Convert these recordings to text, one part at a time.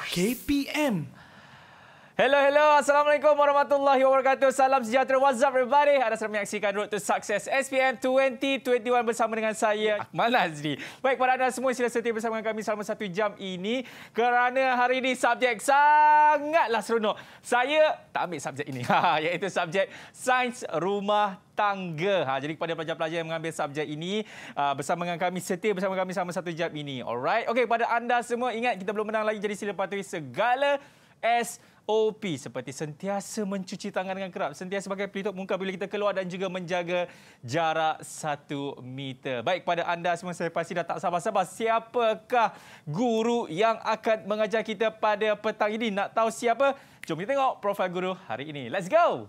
KPM Hello, hello. Assalamualaikum warahmatullahi wabarakatuh. Salam sejahtera. What's up, everybody? Anda sedang menyaksikan Road to Success SPM 2021 bersama dengan saya, Akmal Azri. Baik, kepada anda semua, sila setia bersama kami selama satu jam ini kerana hari ini subjek sangatlah seronok. Saya tak ambil subjek ini, ha, iaitu subjek Sains Rumah tangga. Ha, jadi kepada pelajar-pelajar yang mengambil subjek ini uh, bersama dengan kami setia bersama kami selama satu jam ini. Alright. Okey, pada anda semua ingat kita belum menang lagi jadi sila patuhi segala S SOP seperti sentiasa mencuci tangan dengan kerap, sentiasa pakai pelitup muka bila kita keluar dan juga menjaga jarak satu meter. Baik, kepada anda semua saya pasti dah tak sabar-sabar siapakah guru yang akan mengajar kita pada petang ini. Nak tahu siapa? Jom kita tengok profil guru hari ini. Let's go!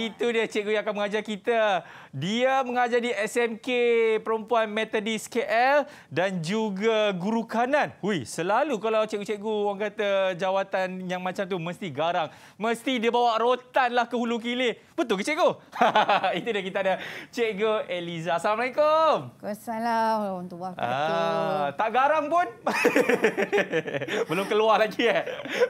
Itu dia cikgu yang akan mengajar kita. Dia mengajar di SMK Perempuan Methodist KL dan juga guru kanan. Hui, selalu kalau cikgu-cikgu orang kata jawatan yang macam tu mesti garang. Mesti dia bawa rotan lah ke hulu Kili. Betul ke cikgu? Itu dia kita ada cikgu Eliza. Assalamualaikum. Assalamualaikum warahmatullahi wabarakatuh. Ah, tak garang pun. Belum keluar lagi eh.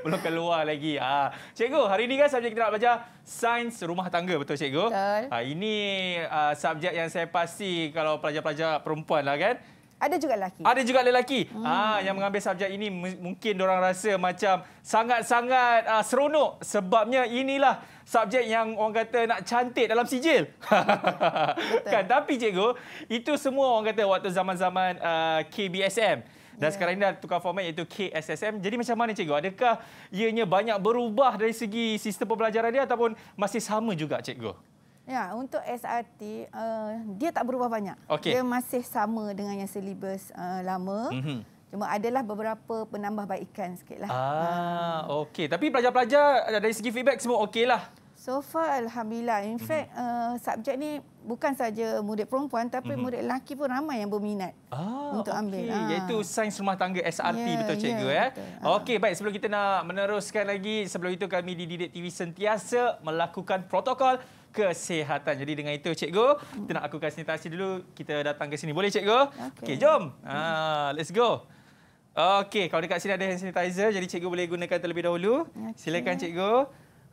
Belum keluar lagi. Ah, cikgu, hari ini kan subjek kita nak belajar sains rumah tangga tangga betul cikgu. Betul. Ha, ini uh, subjek yang saya pasti kalau pelajar-pelajar perempuan lah kan. Ada juga lelaki. Ada juga lelaki hmm. ha, yang mengambil subjek ini mungkin orang rasa macam sangat-sangat uh, seronok sebabnya inilah subjek yang orang kata nak cantik dalam sijil. kan? Tapi cikgu, itu semua orang kata waktu zaman-zaman uh, KBSM. Dan yeah. sekarang ini dah tukar format iaitu KSSM. Jadi macam mana cikgu? Adakah ianya banyak berubah dari segi sistem pembelajaran dia ataupun masih sama juga cikgu? Ya, untuk SRT uh, eh, dia tak berubah banyak. Okay. Dia masih sama dengan yang silibus uh, lama. Mm-hmm. Cuma adalah beberapa penambahbaikan sikitlah. Ah, ha. okey. Tapi pelajar-pelajar eh, dari segi feedback semua okeylah. So far alhamdulillah. In mhm. fact mm-hmm. uh, subjek ni bukan saja murid perempuan tapi mm-hmm. murid lelaki pun ramai yang berminat ah, untuk okay. ambil. iaitu ah. sains rumah tangga SRT yeah, betul cikgu yeah, ya. Eh? Ah. Okey baik sebelum kita nak meneruskan lagi sebelum itu kami di Didik TV sentiasa melakukan protokol kesihatan. Jadi dengan itu cikgu mm-hmm. kita nak aku konsentrasi dulu kita datang ke sini. Boleh cikgu? Okey okay, jom. Mm-hmm. Ah let's go. Okey kalau dekat sini ada hand sanitizer jadi cikgu boleh gunakan terlebih dahulu. Okay. Silakan cikgu.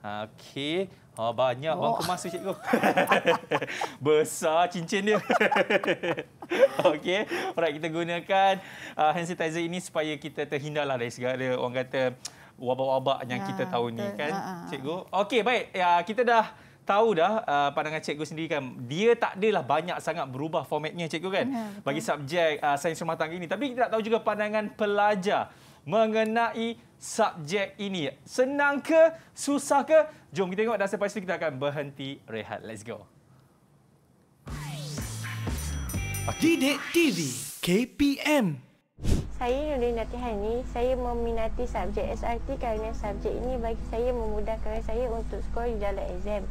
Okey. Oh, banyak bangku oh. masuk cikgu. Besar cincin dia. Okey. Baik kita gunakan uh, hand sanitizer ini supaya kita terhindarlah dari segala orang kata wabak-wabak yang ya, kita ah, tahu ni kan ya. cikgu. Okey baik ya kita dah tahu dah uh, pandangan cikgu sendiri kan dia tak adalah banyak sangat berubah formatnya cikgu kan ya, bagi subjek uh, sains rumah tangga ini tapi kita nak tahu juga pandangan pelajar mengenai subjek ini. Senang ke? Susah ke? Jom kita tengok dan selepas itu kita akan berhenti rehat. Let's go. Didik TV KPM saya Nurin Natihani, saya meminati subjek SRT kerana subjek ini bagi saya memudahkan saya untuk skor di dalam exam.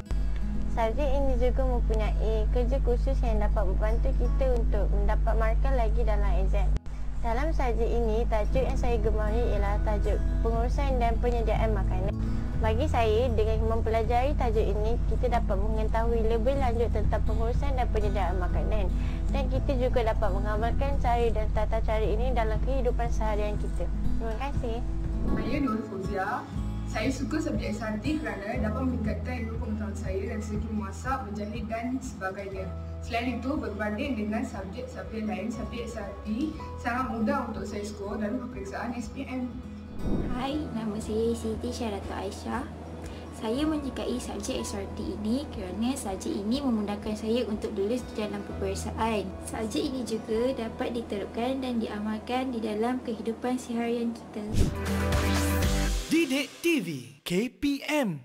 Subjek ini juga mempunyai kerja khusus yang dapat membantu kita untuk mendapat markah lagi dalam exam. Dalam saja ini, tajuk yang saya gemari ialah tajuk pengurusan dan penyediaan makanan. Bagi saya, dengan mempelajari tajuk ini, kita dapat mengetahui lebih lanjut tentang pengurusan dan penyediaan makanan. Dan kita juga dapat mengamalkan cara dan tata cara ini dalam kehidupan seharian kita. Terima kasih. Saya Nur Fuzia. Saya suka subjek santi kerana dapat meningkatkan ilmu pengetahuan saya dan segi memasak, berjahit dan sebagainya. Selain itu, berbanding dengan subjek-subjek lain, subjek santi sangat mudah untuk saya skor dalam peperiksaan SPM. Hai, nama saya Siti Syaratu Aisyah. Saya menyukai subjek SRT ini kerana subjek ini memudahkan saya untuk lulus di dalam peperiksaan. Subjek ini juga dapat diterapkan dan diamalkan di dalam kehidupan seharian kita. Didik TV KPM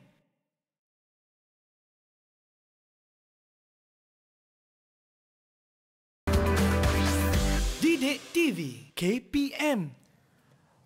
Didik TV KPM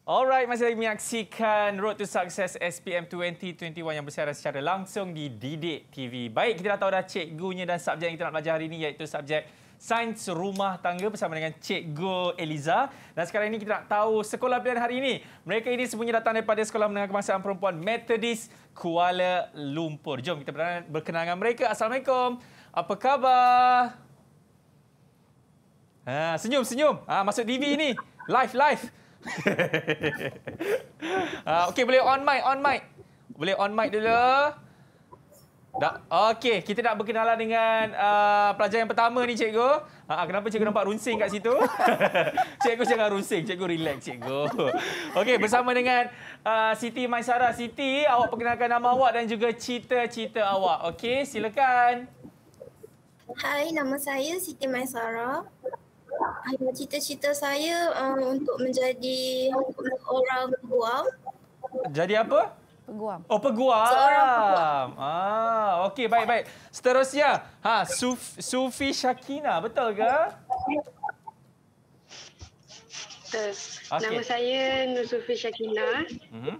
Alright, masih lagi menyaksikan Road to Success SPM 2021 yang bersiaran secara langsung di Didik TV. Baik, kita dah tahu dah cikgunya dan subjek yang kita nak belajar hari ini iaitu subjek Sains Rumah Tangga bersama dengan Go Eliza. Dan sekarang ini kita nak tahu sekolah pilihan hari ini. Mereka ini semuanya datang daripada Sekolah Menengah Kemasaan Perempuan Methodist Kuala Lumpur. Jom kita berkenalan mereka. Assalamualaikum. Apa khabar? Ha, senyum, senyum. Ha, masuk TV ini. Live, live. ha, Okey, boleh on mic, on mic. Boleh on mic dulu. Dah. Okey, kita nak berkenalan dengan uh, pelajar yang pertama ni cikgu. Ha, kenapa cikgu nampak runsing kat situ? cikgu jangan runsing, cikgu relax cikgu. Okey, bersama dengan uh, Siti Maisara. Siti, awak perkenalkan nama awak dan juga cita-cita awak. Okey, silakan. Hai, nama saya Siti Maisara. Ah, cita-cita saya um, untuk menjadi orang Guam. Jadi apa? Peguam. Oh, Peguam. Ah, okey, baik, baik. Seterusnya, ha, Suf, Sufi Shakina, betul ke? Okay. Nama saya Nur Sufi Shakina. Mm-hmm.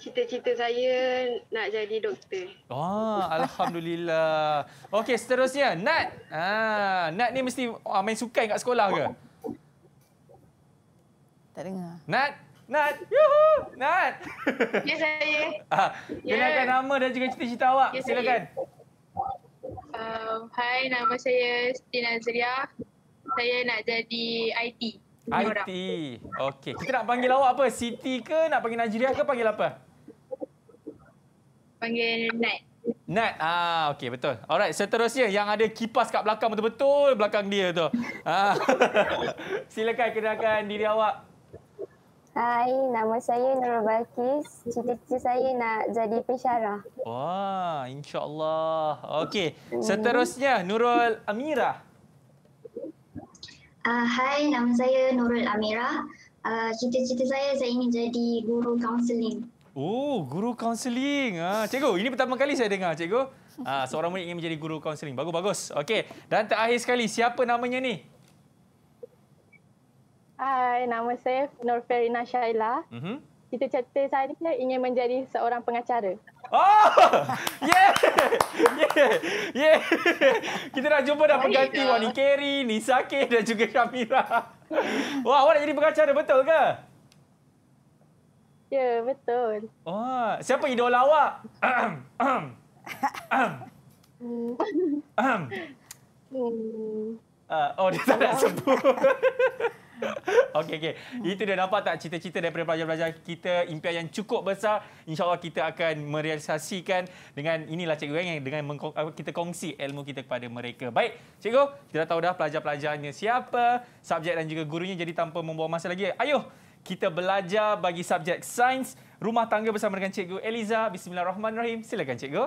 Cita-cita saya nak jadi doktor. Oh, Alhamdulillah. Okey, seterusnya, Nat. ah, Nat ni mesti ah, main sukan kat sekolah ke? Tak dengar. Nat? Nat. Yuhu. Nat. Ya yes, saya. Ah, yes. Kenalkan nama dan juga cerita-cerita awak. Yes, Silakan. Uh, um, hai, nama saya Siti Nazria. Saya nak jadi IT. IT. Okey. Kita nak panggil awak apa? Siti ke nak panggil Nazria ke panggil apa? Panggil Nat. Nat. Ah, okey betul. Alright, seterusnya yang ada kipas kat belakang betul-betul belakang dia tu. Ah. Silakan kenalkan diri awak. Hai, nama saya Nurul Balkis. Cita-cita saya nak jadi pesara. Wah, insyaAllah. Okey, hmm. seterusnya Nurul Amira. Ah, hai, nama saya Nurul Amira. Uh, ah, cita-cita saya, saya ingin jadi guru kaunseling. Oh, guru kaunseling. Ah, cikgu, ini pertama kali saya dengar, cikgu. Ah, seorang murid ingin menjadi guru kaunseling. Bagus, bagus. Okey, dan terakhir sekali, siapa namanya ni? Hai, nama saya Nur Shaila. Syaila. mm Cita-cita saya ni ingin menjadi seorang pengacara. Oh! Yeah! Yeah! Yeah! Kita dah jumpa dah pengganti Wah, ni Kerry, dan juga Syamira. Wah, awak nak jadi pengacara betul ke? Ya, yeah, betul. oh. siapa idola awak? Ahem. Hmm. Hmm. Ah, oh, dia tak nak sebut. Okey okey. Itu dah dapat tak cita-cita daripada pelajar-pelajar kita impian yang cukup besar. insyaAllah kita akan merealisasikan dengan inilah cikgu yang eh, dengan kita kongsi ilmu kita kepada mereka. Baik, cikgu, kita tahu dah pelajar-pelajarnya siapa, subjek dan juga gurunya jadi tanpa membuang masa lagi. Ayuh, kita belajar bagi subjek sains rumah tangga bersama dengan cikgu Eliza. Bismillahirrahmanirrahim. Silakan cikgu.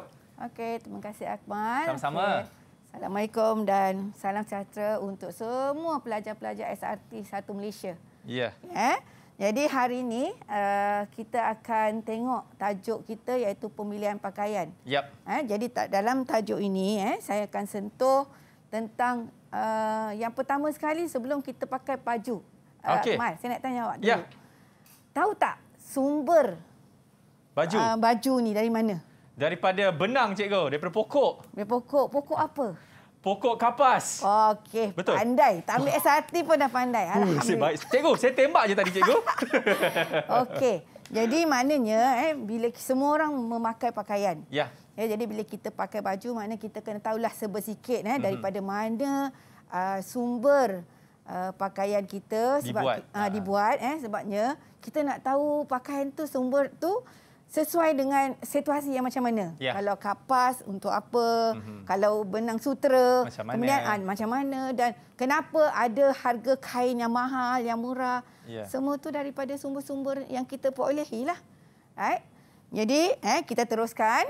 Okey, terima kasih Akmal. Sama-sama. Okay. Assalamualaikum dan salam sejahtera untuk semua pelajar-pelajar SRT Satu Malaysia. Ya. Yeah. Yeah. Jadi hari ini uh, kita akan tengok tajuk kita iaitu pemilihan pakaian. Yep. Eh, ha, jadi dalam tajuk ini eh, saya akan sentuh tentang uh, yang pertama sekali sebelum kita pakai baju. Okay. Uh, Mal, saya nak tanya awak ya. dulu. Yeah. Tahu tak sumber baju. Uh, baju ni dari mana? daripada benang cikgu daripada pokok daripada pokok pokok apa pokok kapas okey betul. pandai tak ambil SAT pun dah pandai alhamdulillah baik. cikgu saya tembak je tadi cikgu okey jadi maknanya eh bila semua orang memakai pakaian ya ya jadi bila kita pakai baju makna kita kena tahulah sebersikit eh mhm. daripada mm -hmm. mana uh, sumber Uh, pakaian kita sebab dibuat, uh, dibuat eh sebabnya kita nak tahu pakaian tu sumber tu sesuai dengan situasi yang macam mana. Ya. Kalau kapas untuk apa, mm-hmm. kalau benang sutera, macam mana? kemudian ah, macam mana dan kenapa ada harga kain yang mahal, yang murah. Ya. Semua tu daripada sumber-sumber yang kita perolehilah. Right? Jadi, eh kita teruskan.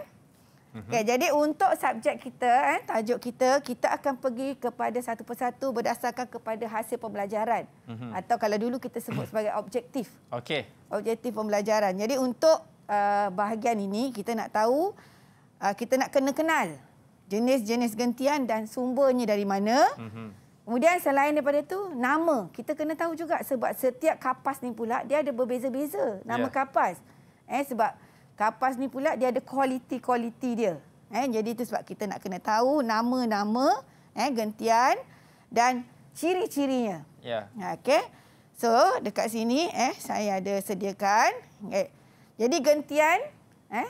Mhm. Okay, jadi untuk subjek kita, eh tajuk kita, kita akan pergi kepada satu persatu berdasarkan kepada hasil pembelajaran mm-hmm. atau kalau dulu kita sebut sebagai objektif. Okey. Objektif pembelajaran. Jadi untuk Uh, bahagian ini kita nak tahu uh, kita nak kena kenal jenis-jenis gentian dan sumbernya dari mana. Mm-hmm. Kemudian selain daripada itu nama kita kena tahu juga sebab setiap kapas ni pula dia ada berbeza-beza nama yeah. kapas. Eh sebab kapas ni pula dia ada kualiti-kualiti dia. Eh jadi itu sebab kita nak kena tahu nama-nama eh gentian dan ciri-cirinya. Ya. Yeah. Okey. So dekat sini eh saya ada sediakan eh, jadi gentian eh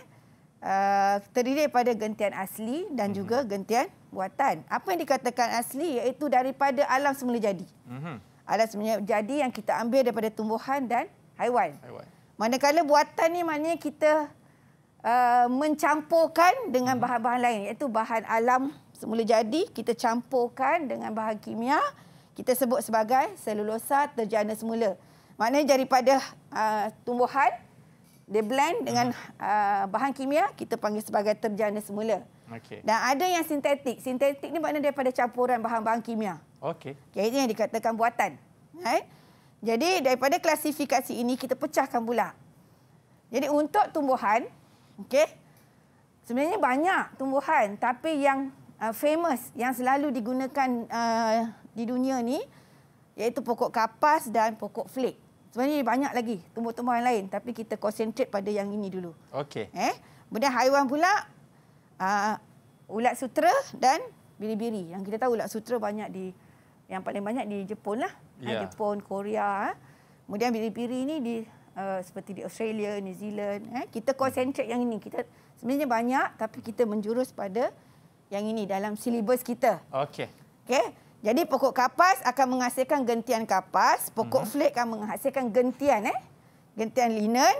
uh, terdiri daripada gentian asli dan hmm. juga gentian buatan. Apa yang dikatakan asli iaitu daripada alam semula jadi. Hmm. Alam semula jadi yang kita ambil daripada tumbuhan dan haiwan. Haiwan. Manakala buatan ni maknanya kita uh, mencampurkan dengan mhm. bahan-bahan lain iaitu bahan alam semula jadi kita campurkan dengan bahan kimia kita sebut sebagai selulosa terjana semula. Maknanya daripada uh, tumbuhan dia blend dengan uh, bahan kimia kita panggil sebagai terjana semula. Okay. Dan ada yang sintetik. Sintetik ni maknanya daripada campuran bahan-bahan kimia. Okey. Okay, ini yang dikatakan buatan. Right? Jadi daripada klasifikasi ini kita pecahkan pula. Jadi untuk tumbuhan, okay? Sebenarnya banyak tumbuhan tapi yang uh, famous yang selalu digunakan uh, di dunia ni iaitu pokok kapas dan pokok flake. Sebenarnya banyak lagi tumbuh-tumbuhan lain tapi kita konsentrate pada yang ini dulu. Okey. Eh, kemudian haiwan pula uh, ulat sutera dan biri-biri. Yang kita tahu ulat sutera banyak di yang paling banyak di Jepun lah. Yeah. Eh, ya. Jepun, Korea. Eh. Kemudian biri-biri ni di uh, seperti di Australia, New Zealand. Eh. Kita concentrate yang ini. Kita sebenarnya banyak tapi kita menjurus pada yang ini dalam silibus kita. Okey. Okey. Jadi pokok kapas akan menghasilkan gentian kapas, pokok mm -hmm. flake akan menghasilkan gentian eh. Gentian linen,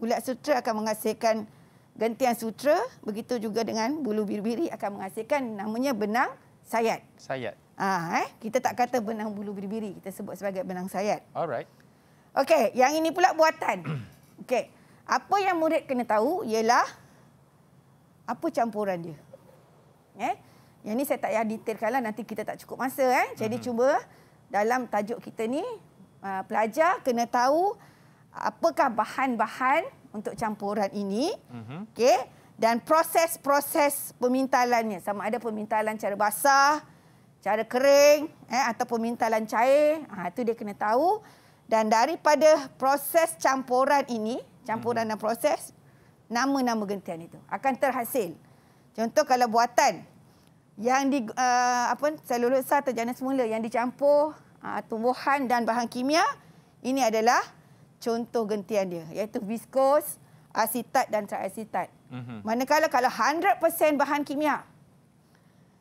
ulat sutra akan menghasilkan gentian sutra, begitu juga dengan bulu biri-biri akan menghasilkan namanya benang sayat. Sayat. Ah eh, kita tak kata benang bulu biri-biri, kita sebut sebagai benang sayat. Alright. Okey, yang ini pula buatan. Okey. Apa yang murid kena tahu ialah apa campuran dia. Eh? Yang ni saya tak payah detailkanlah nanti kita tak cukup masa eh. Jadi hmm cuba dalam tajuk kita ni uh, pelajar kena tahu apakah bahan-bahan untuk campuran ini. Mm-hmm. Okey dan proses-proses pemintalannya sama ada pemintalan cara basah, cara kering eh atau pemintalan cair. ha, itu dia kena tahu dan daripada proses campuran ini, campuran mm-hmm. dan proses nama-nama gentian itu akan terhasil. Contoh kalau buatan yang di uh, apa selulosa terjana semula yang dicampur uh, tumbuhan dan bahan kimia ini adalah contoh gentian dia iaitu viskos, asitat dan triasitat. Mm -hmm. Manakala kalau 100% bahan kimia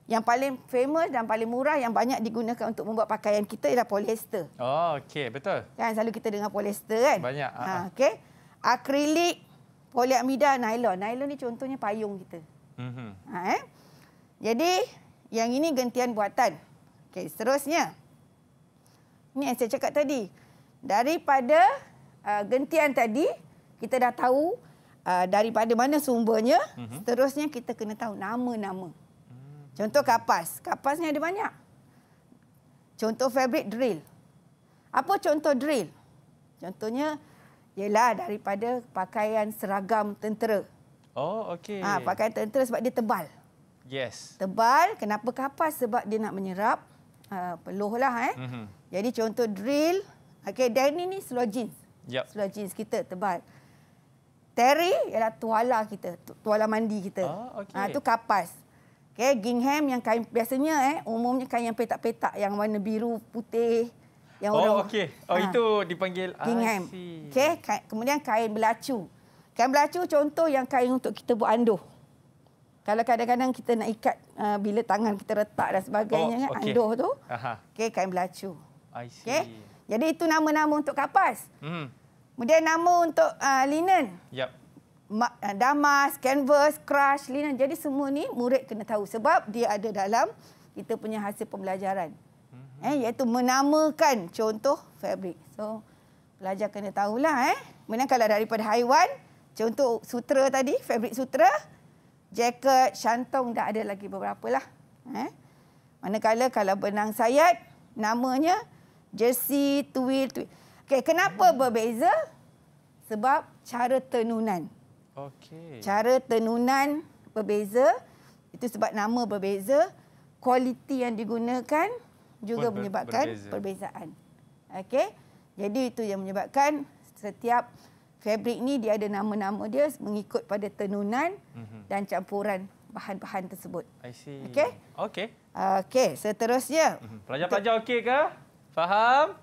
yang paling famous dan paling murah yang banyak digunakan untuk membuat pakaian kita ialah polyester. Oh okey betul. Kan selalu kita dengar polyester kan? Banyak. Ah, ah. Ha okey. Akrilik, poliamida, nylon. Nylon ni contohnya payung kita. Mm Ha eh. Jadi yang ini gentian buatan. Okey, seterusnya. Ini yang saya cakap tadi. Daripada uh, gentian tadi, kita dah tahu uh, daripada mana sumbernya. Uh mhm. -huh. Seterusnya kita kena tahu nama-nama. Contoh kapas. kapasnya ni ada banyak. Contoh fabric drill. Apa contoh drill? Contohnya ialah daripada pakaian seragam tentera. Oh, okey. ha, pakaian tentera sebab dia tebal. Yes. Tebal. Kenapa kapas? Sebab dia nak menyerap uh, peluh lah. Eh. Mm -hmm. Jadi contoh drill. Okay, Danny ni seluar jeans. Yep. Seluar jeans kita tebal. Terry ialah tuala kita. Tu tuala mandi kita. Ah, okay. uh, ah, kapas. Okay, gingham yang kain biasanya. eh Umumnya kain yang petak-petak. Yang warna biru, putih. Yang oh, okey. Oh, ha. Itu dipanggil gingham. Okay, kemudian kain belacu. Kain belacu contoh yang kain untuk kita buat anduh. Kalau kadang-kadang kita nak ikat uh, bila tangan kita retak dan sebagainya, oh, kan, okay. anduh tu, okay, kain belacu. Okay? Jadi itu nama-nama untuk kapas. Mm. Kemudian nama untuk uh, linen. Yep. Ma- uh, damas, canvas, crush, linen. Jadi semua ni murid kena tahu sebab dia ada dalam kita punya hasil pembelajaran. Mm-hmm. Eh, iaitu menamakan contoh fabrik. So pelajar kena tahulah. Eh. Kemudian kalau daripada haiwan, contoh sutra tadi, fabrik sutra, jaket, syantung dan ada lagi beberapa lah. Eh? Manakala kalau benang sayat, namanya jersey, tuil, tuil. Okay, kenapa berbeza? Sebab cara tenunan. Okay. Cara tenunan berbeza. Itu sebab nama berbeza. Kualiti yang digunakan juga ber menyebabkan berbeza. perbezaan. Okay. Jadi itu yang menyebabkan setiap... Fabrik ni dia ada nama-nama dia mengikut pada tenunan mm-hmm. dan campuran bahan-bahan tersebut. I see. Okey. Okey. Okey, seterusnya. Mm-hmm. Pelajar-pelajar okey ke? Faham?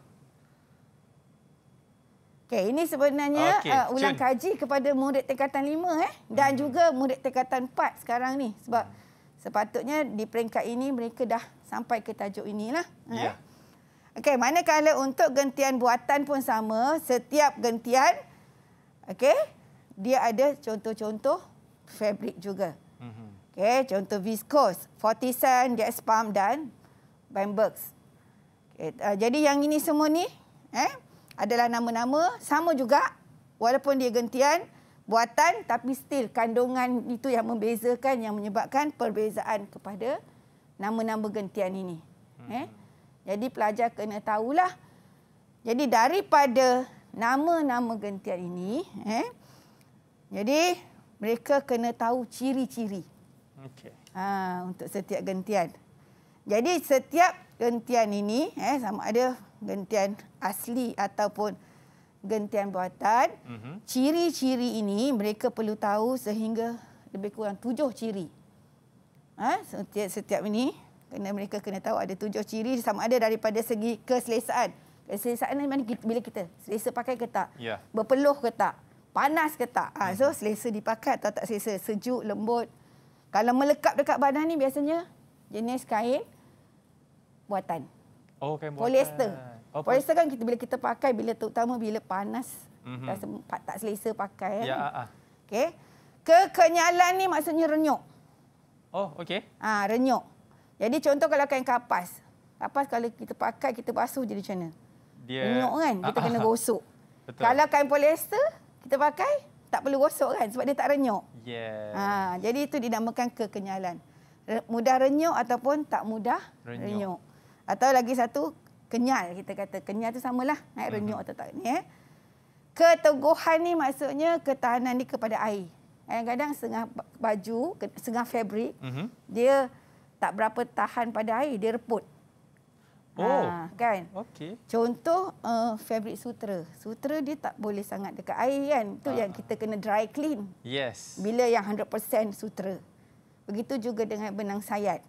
Okey, ini sebenarnya okay. uh, ulang Cun. kaji kepada murid tingkatan 5 eh dan mm-hmm. juga murid tingkatan 4 sekarang ni sebab mhm. sepatutnya di peringkat ini mereka dah sampai ke tajuk inilah. Eh? Ya. Yeah. Okey, manakala untuk gentian buatan pun sama, setiap gentian Okey. Dia ada contoh-contoh fabric juga. Mhm. Okey, contoh viscose, 40 cent, dia spam dan bamboo. Okay. Uh, eh, jadi yang ini semua ni eh adalah nama-nama sama juga walaupun dia gentian buatan tapi still kandungan itu yang membezakan yang menyebabkan perbezaan kepada nama-nama gentian ini. Mhm. Eh. Jadi pelajar kena tahulah. Jadi daripada nama-nama gentian ini. Eh? Jadi mereka kena tahu ciri-ciri okay. ha, untuk setiap gentian. Jadi setiap gentian ini eh, sama ada gentian asli ataupun gentian buatan. Mhm. Ciri-ciri mm -hmm. ini mereka perlu tahu sehingga lebih kurang tujuh ciri. Ha, setiap, setiap ini kena mereka kena tahu ada tujuh ciri sama ada daripada segi keselesaan. Keselesaan ni mana kita, bila kita selesa pakai ke tak? Ya. Berpeluh ke tak? Panas ke tak? Ha, so hmm. selesa dipakai atau tak selesa? Sejuk, lembut. Kalau melekap dekat badan ni biasanya jenis kain buatan. Oh, kain buatan. Polyester. Oh, polyester kan kita bila kita pakai bila terutama bila panas mm-hmm. tak, tak selesa pakai kan. Ya, ah. ah. Okey. Kekenyalan ni maksudnya renyuk. Oh, okey. Ah, ha, renyuk. Jadi contoh kalau kain kapas. Kapas kalau kita pakai kita basuh jadi macam mana? dia Ngok kan kita ah, kena ah. gosok. Betul. Kalau kain polyester kita pakai tak perlu gosok kan sebab dia tak renyuk. Yes. Ha, jadi itu dinamakan kekenyalan. Mudah renyuk ataupun tak mudah renyuk. renyuk. Atau lagi satu kenyal kita kata kenyal tu samalah naik eh, hmm. renyuk atau tak ni eh. Keteguhan ni maksudnya ketahanan ni kepada air. Kadang-kadang setengah baju, setengah fabrik, mm-hmm. dia tak berapa tahan pada air, dia reput. Oh. Ha, kan? Okey. Contoh uh, fabric sutera. Sutera dia tak boleh sangat dekat air kan? Tu ha. Ah. yang kita kena dry clean. Yes. Bila yang 100% sutera. Begitu juga dengan benang sayat.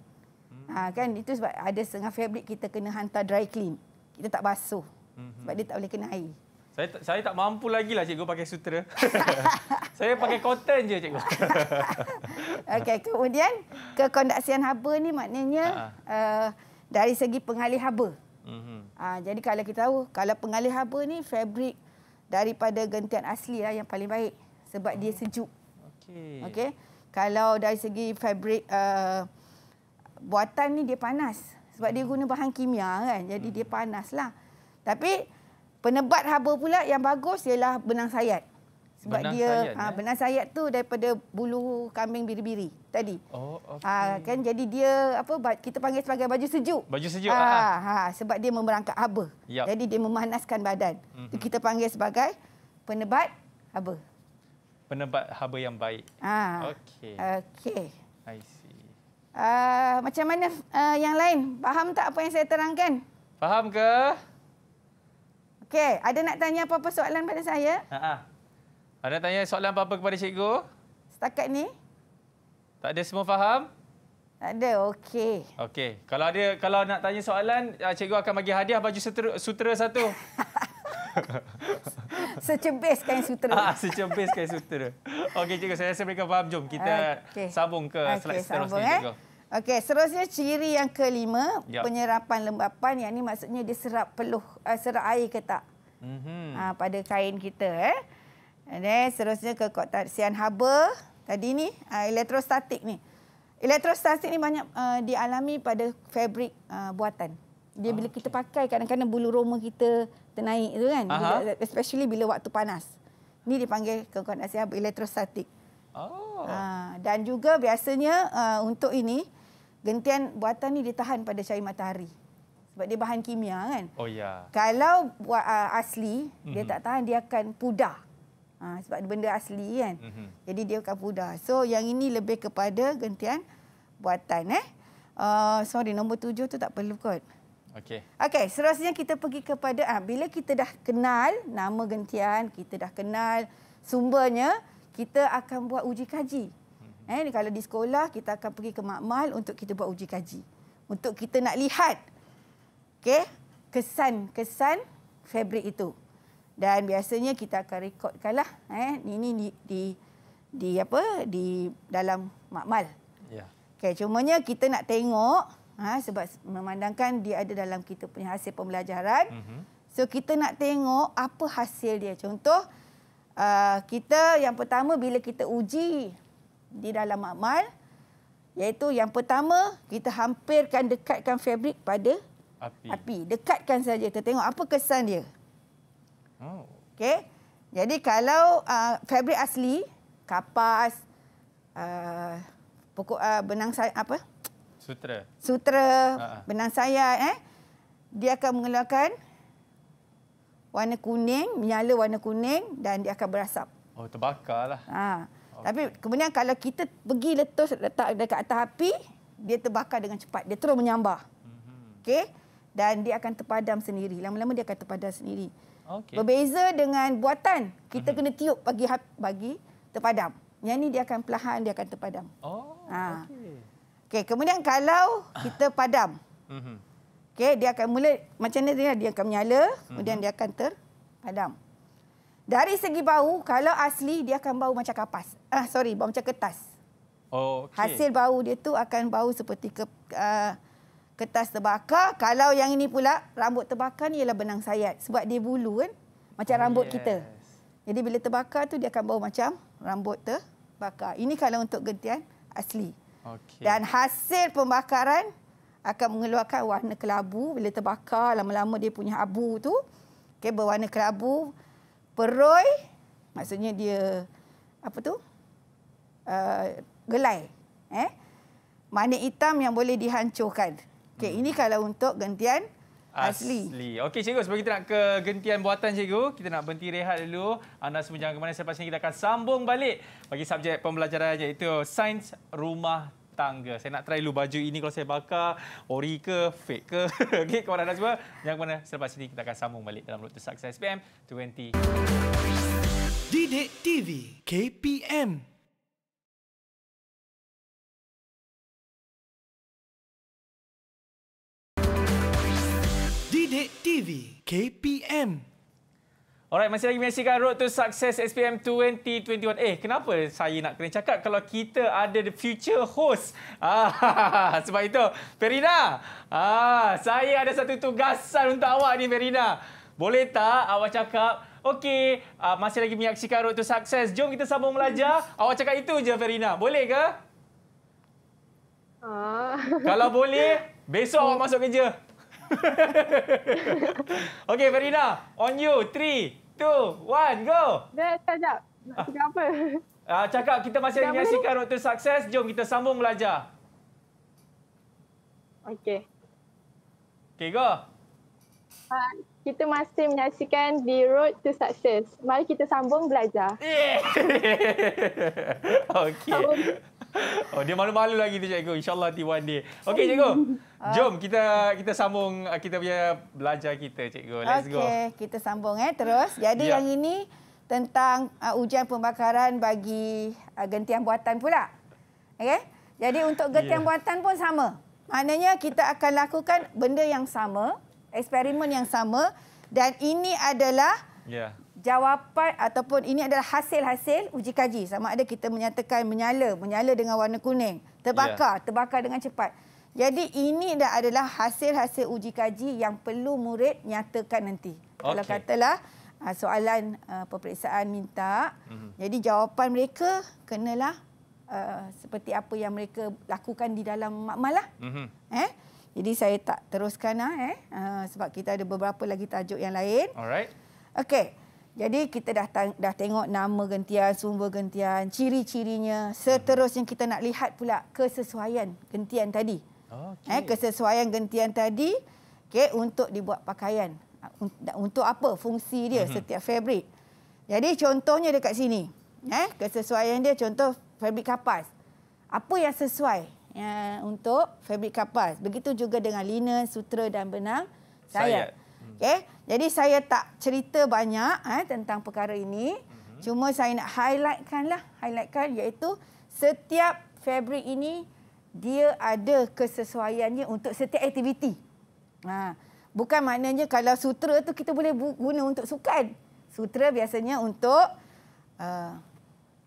Hmm. Ha, kan? Itu sebab ada setengah fabric kita kena hantar dry clean. Kita tak basuh. Hmm. Sebab dia tak boleh kena air. Saya tak, saya tak mampu lagi lah cikgu pakai sutera. saya pakai cotton je cikgu. Okey, kemudian kekondaksian haba ni maknanya uh -huh. Eh, uh, dari segi pengalih haba. Mm-hmm. Aa, ah, jadi kalau kita tahu, kalau pengalih haba ni fabrik daripada gentian asli lah yang paling baik. Sebab oh. dia sejuk. Okey. Okay? Kalau dari segi fabrik uh, buatan ni dia panas. Sebab dia guna bahan kimia kan. Jadi mm-hmm. dia mhm. panas lah. Tapi penebat haba pula yang bagus ialah benang sayat sebab benang dia sayan, ha, ah, eh? benang sayat tu daripada bulu kambing biri-biri tadi. Oh, okay. ha, ah, kan jadi dia apa kita panggil sebagai baju sejuk. Baju sejuk. Ha, ha, sebab dia memerangkap haba. Yep. Jadi dia memanaskan badan. Mm -hmm. Kita panggil sebagai penebat haba. Penebat haba yang baik. Ha. Okey. Okey. I see. Uh, macam mana uh, yang lain? Faham tak apa yang saya terangkan? Faham ke? Okey, ada nak tanya apa-apa soalan pada saya? Ha -ha. Ada tanya soalan apa-apa kepada cikgu? Setakat ni? Tak ada semua faham? Tak ada, okey. Okey. Kalau ada kalau nak tanya soalan, ah, cikgu akan bagi hadiah baju sutera, sutera satu. secebes kain sutera. Ah, secebes kain sutera. Okey cikgu, saya rasa mereka faham. Jom kita okay. sambung ke okay, slide seterusnya sambung, eh. cikgu. Eh? Okey, seterusnya ciri yang kelima, yep. penyerapan lembapan. Yang ini maksudnya dia serap peluh, uh, serap air ke tak? Mm -hmm. uh, pada kain kita. Eh? And then seterusnya ke kotaksian haba tadi ni uh, elektrostatik ni. Elektrostatik ni banyak uh, dialami pada fabrik uh, buatan. Dia bila okay. kita pakai kadang-kadang bulu roma kita ternaik tu kan. Bila, especially bila waktu panas. Ini dipanggil kekotaksian haba elektrostatik. Oh. Uh, dan juga biasanya uh, untuk ini gentian buatan ni ditahan pada cahaya matahari. Sebab dia bahan kimia kan. Oh ya. Yeah. Kalau uh, asli mm -hmm. dia mhm. tak tahan dia akan pudar. Ha, sebab benda asli kan. Mm-hmm. Jadi dia bukan Buddha. So yang ini lebih kepada gentian buatan eh. Uh, sorry nombor tujuh tu tak perlu kot. Okey. Okey, seterusnya kita pergi kepada ha, bila kita dah kenal nama gentian, kita dah kenal sumbernya, kita akan buat uji kaji. Mhm. Eh, kalau di sekolah kita akan pergi ke makmal untuk kita buat uji kaji. Untuk kita nak lihat. Okey, kesan-kesan fabric itu dan biasanya kita akan rekodkanlah eh ini di, di di apa di dalam makmal. Ya. Okey cumanya kita nak tengok ha, sebab memandangkan dia ada dalam kita punya hasil pembelajaran. Mm-hmm. So kita nak tengok apa hasil dia. Contoh uh, kita yang pertama bila kita uji di dalam makmal iaitu yang pertama kita hampirkan dekatkan fabrik pada api. api. Dekatkan saja kita tengok apa kesan dia. Oh. Okey. Jadi kalau uh, fabric asli, kapas, uh, pokok uh, benang sayap apa? sutra, sutra uh -huh. benang sayap eh. Dia akan mengeluarkan warna kuning, menyala warna kuning dan dia akan berasap. Oh, terbakarlah. Ha. Tapi kemudian kalau kita pergi letus letak dekat atas api, dia terbakar dengan cepat. Dia terus menyambar. Mm -hmm. Okey? Dan dia akan terpadam sendiri. Lama-lama dia akan terpadam sendiri. Okay. Berbeza dengan buatan, kita mhm. kena tiup bagi bagi terpadam. Yang ni dia akan perlahan dia akan terpadam. Oh. Ha. Okey. Okay, kemudian kalau kita padam. Mhm. Okay, dia akan mula macam ni dia akan menyala, kemudian mhm. dia akan terpadam. Dari segi bau, kalau asli dia akan bau macam kapas. Ah, sorry, bau macam kertas. Oh, okay. Hasil bau dia tu akan bau seperti ke, uh, kertas terbakar. Kalau yang ini pula, rambut terbakar ni ialah benang sayat. Sebab dia bulu kan. Macam oh, rambut yes. kita. Jadi bila terbakar tu dia akan bau macam rambut terbakar. Ini kalau untuk gentian asli. Okay. Dan hasil pembakaran akan mengeluarkan warna kelabu. Bila terbakar lama-lama dia punya abu tu. Okay, berwarna kelabu. Peroi, maksudnya dia apa tu? Uh, gelai. Eh? Mana hitam yang boleh dihancurkan. Okey, hmm. ini kalau untuk gentian asli. asli. Okey, cikgu, sebelum kita nak ke gentian buatan cikgu, kita nak berhenti rehat dulu. Anda semua jangan ke mana, selepas ini kita akan sambung balik bagi subjek pembelajaran itu sains rumah tangga. Saya nak try dulu baju ini kalau saya bakar, ori ke, fake ke. Okey, kepada anda semua, jangan ke mana, selepas ini kita akan sambung balik dalam Road to Success PM 20. Didik TV KPM Sidik TV KPM. Alright, masih lagi menyaksikan Road to Success SPM 2021. Eh, kenapa saya nak kena cakap kalau kita ada the future host? Ah, sebab itu, Perina, ah, saya ada satu tugasan untuk awak ni, Perina. Boleh tak awak cakap, okey, ah, masih lagi menyaksikan Road to Success. Jom kita sambung belajar. Awak cakap itu je, Perina. Boleh ke? Ah. Kalau boleh, besok awak masuk kerja. okay, Farina. On you. Three, two, one, go. Dah, tak, tak. Ah. Cakap apa? Uh, cakap kita masih cakap menyaksikan Road sukses. Jom kita sambung belajar. Okay. Okay, go. Bye kita masih menyaksikan The Road to Success. Mari kita sambung belajar. Okey. Oh, dia malu-malu lagi tu cikgu. InsyaAllah di one day. Okey cikgu. Ah. Jom kita kita sambung ah, kita punya belajar kita cikgu. Let's okay, go. Okey, kita sambung eh terus. Jadi yeah. yang ini tentang uh, ujian pembakaran bagi uh, gentian buatan pula. Okey. Jadi untuk gentian yeah. buatan pun sama. Maknanya kita akan lakukan benda yang sama eksperimen yang sama dan ini adalah yeah. jawapan ataupun ini adalah hasil-hasil uji kaji. Sama ada kita menyatakan menyala, menyala dengan warna kuning, terbakar, yeah. terbakar dengan cepat. Jadi ini dah adalah hasil-hasil uji kaji yang perlu murid nyatakan nanti. Okay. Kalau katalah ah, soalan uh, peperiksaan minta, mm -hmm. jadi jawapan mereka kenalah uh, seperti apa yang mereka lakukan di dalam makmal. Mm -hmm. eh? Jadi saya tak teruskan lah eh. Uh, sebab kita ada beberapa lagi tajuk yang lain. Alright. Okey. Jadi kita dah dah tengok nama gentian, sumber gentian, ciri-cirinya. Seterusnya kita nak lihat pula kesesuaian gentian tadi. Okay. Eh, kesesuaian gentian tadi okay, untuk dibuat pakaian. Untuk apa fungsi dia mhm. setiap fabrik. Jadi contohnya dekat sini. Eh, kesesuaian dia contoh fabrik kapas. Apa yang sesuai ya, untuk fabrik kapas. Begitu juga dengan linen, sutra dan benang sayat. Hmm. Okay, Jadi saya tak cerita banyak eh, tentang perkara ini. Uh-huh. Cuma saya nak highlightkanlah, highlightkan iaitu setiap fabrik ini dia ada kesesuaiannya untuk setiap aktiviti. Ha. Bukan maknanya kalau sutra tu kita boleh guna untuk sukan. Sutra biasanya untuk uh,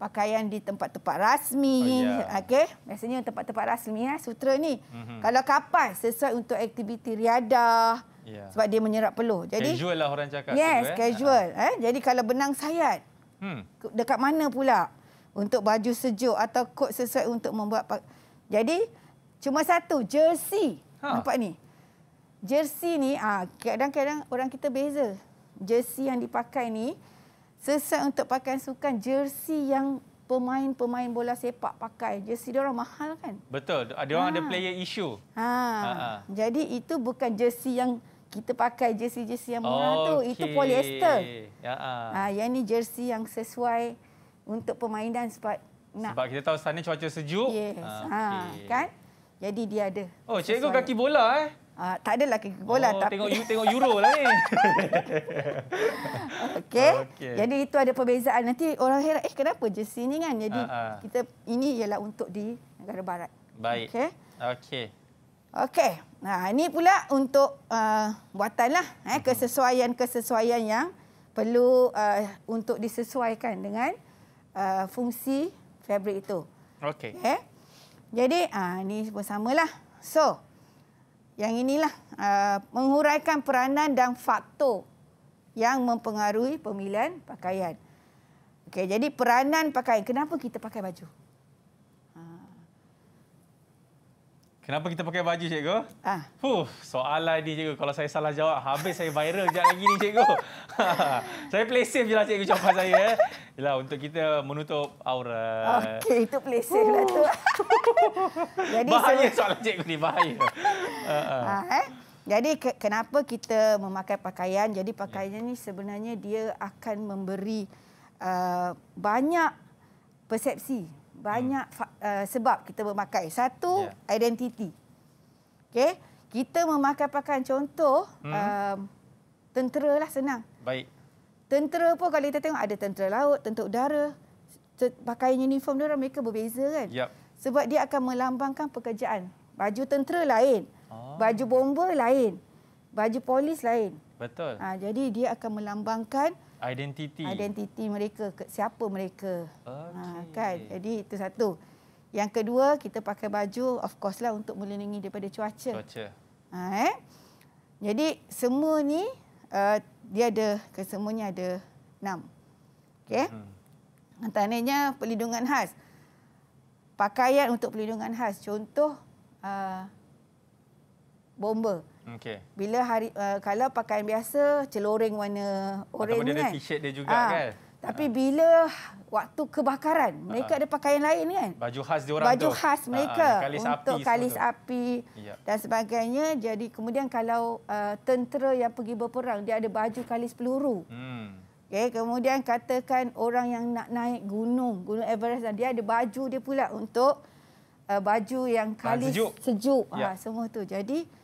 pakaian di tempat-tempat rasmi. Oh, yeah. Okey, biasanya tempat-tempat rasmi eh sutra ni. Mm-hmm. Kalau kapas sesuai untuk aktiviti riadah. Yeah. Sebab dia menyerap peluh. Jadi casual lah orang cakap Yes, tu, eh? casual uh-huh. eh. Jadi kalau benang sayat. Hmm. Dekat mana pula? Untuk baju sejuk atau kot sesuai untuk membuat Jadi cuma satu jersey. Huh. Ha. Nampak ni. Jersey ni ah, kadang-kadang orang kita beza. Jersey yang dipakai ni sesat untuk pakai sukan jersey yang pemain-pemain bola sepak pakai. Jersey dia orang mahal kan? Betul. Ah, dia orang ha. ada ah. player issue. Ha. Ha. ha. Jadi itu bukan jersey yang kita pakai jersey-jersey yang murah okay. tu. Itu polyester. Ya. Ha. yang ni jersey yang sesuai untuk permainan sebab nak. Sebab kita tahu sana cuaca sejuk. Yes. Ha. Okay. Kan? Jadi dia ada. Oh, cikgu sesuai. kaki bola eh? Uh, tak adalah kaki bola. Oh, tapi... tengok, tengok euro lah ni. Okey. Okay. Jadi itu ada perbezaan. Nanti orang heran, eh kenapa jersey sini kan? Jadi uh, uh. kita ini ialah untuk di negara barat. Baik. Okey. Okey. Okay. Nah, ini pula untuk uh, buatan lah. Eh, Kesesuaian-kesesuaian mhm. yang perlu uh, untuk disesuaikan dengan uh, fungsi fabrik itu. Okey. Okay. Jadi uh, ini pun samalah. So, yang inilah uh, menguraikan peranan dan faktor yang mempengaruhi pemilihan pakaian. Okey, jadi peranan pakaian. Kenapa kita pakai baju? Kenapa kita pakai baju, cikgu? Ah. Fuh, soalan ni, cikgu. Kalau saya salah jawab, habis saya viral sekejap lagi ni, cikgu. saya play safe je lah, cikgu, jawapan saya. Eh. Yalah, untuk kita menutup aura. Okey, itu play safe Fuh. lah tu. Jadi, bahaya so... soalan cikgu ni, bahaya. Ah, eh? Jadi, ke kenapa kita memakai pakaian? Jadi, pakaiannya ni sebenarnya dia akan memberi uh, banyak persepsi banyak hmm. uh, sebab kita memakai. Satu, yeah. identiti. Okey. Kita memakai pakaian contoh hmm. uh, tentera lah senang. Baik. Tentera pun kalau kita tengok ada tentera laut, tentera udara. Pakaian uniform mereka mereka berbeza kan? Yep. Sebab dia akan melambangkan pekerjaan. Baju tentera lain. Oh. Baju bomba lain. Baju polis lain. Betul. Ha, jadi dia akan melambangkan identiti identiti mereka siapa mereka okay. ha, kan jadi itu satu yang kedua kita pakai baju of course lah untuk melindungi daripada cuaca cuaca ha, eh? jadi semua ni uh, dia ada kesemuanya ada enam okey hmm. antaranya pelindungan khas pakaian untuk pelindungan khas contoh uh, eh, bomber Okay. Bila hari uh, kalau pakaian biasa celoreng warna oranye kan. t-shirt dia juga ha. kan. Tapi ha. bila waktu kebakaran ha. mereka ada pakaian lain kan. Baju khas dia orang Baju tu. Baju khas mereka ha. kalis untuk api kalis semua. api dan sebagainya. Jadi kemudian kalau uh, tentera yang pergi berperang dia ada baju kalis peluru. Hmm. Okay. kemudian katakan orang yang nak naik gunung, Gunung Everest dan dia ada baju dia pula untuk uh, baju yang kalis sejuk. sejuk. Ha. semua tu. Jadi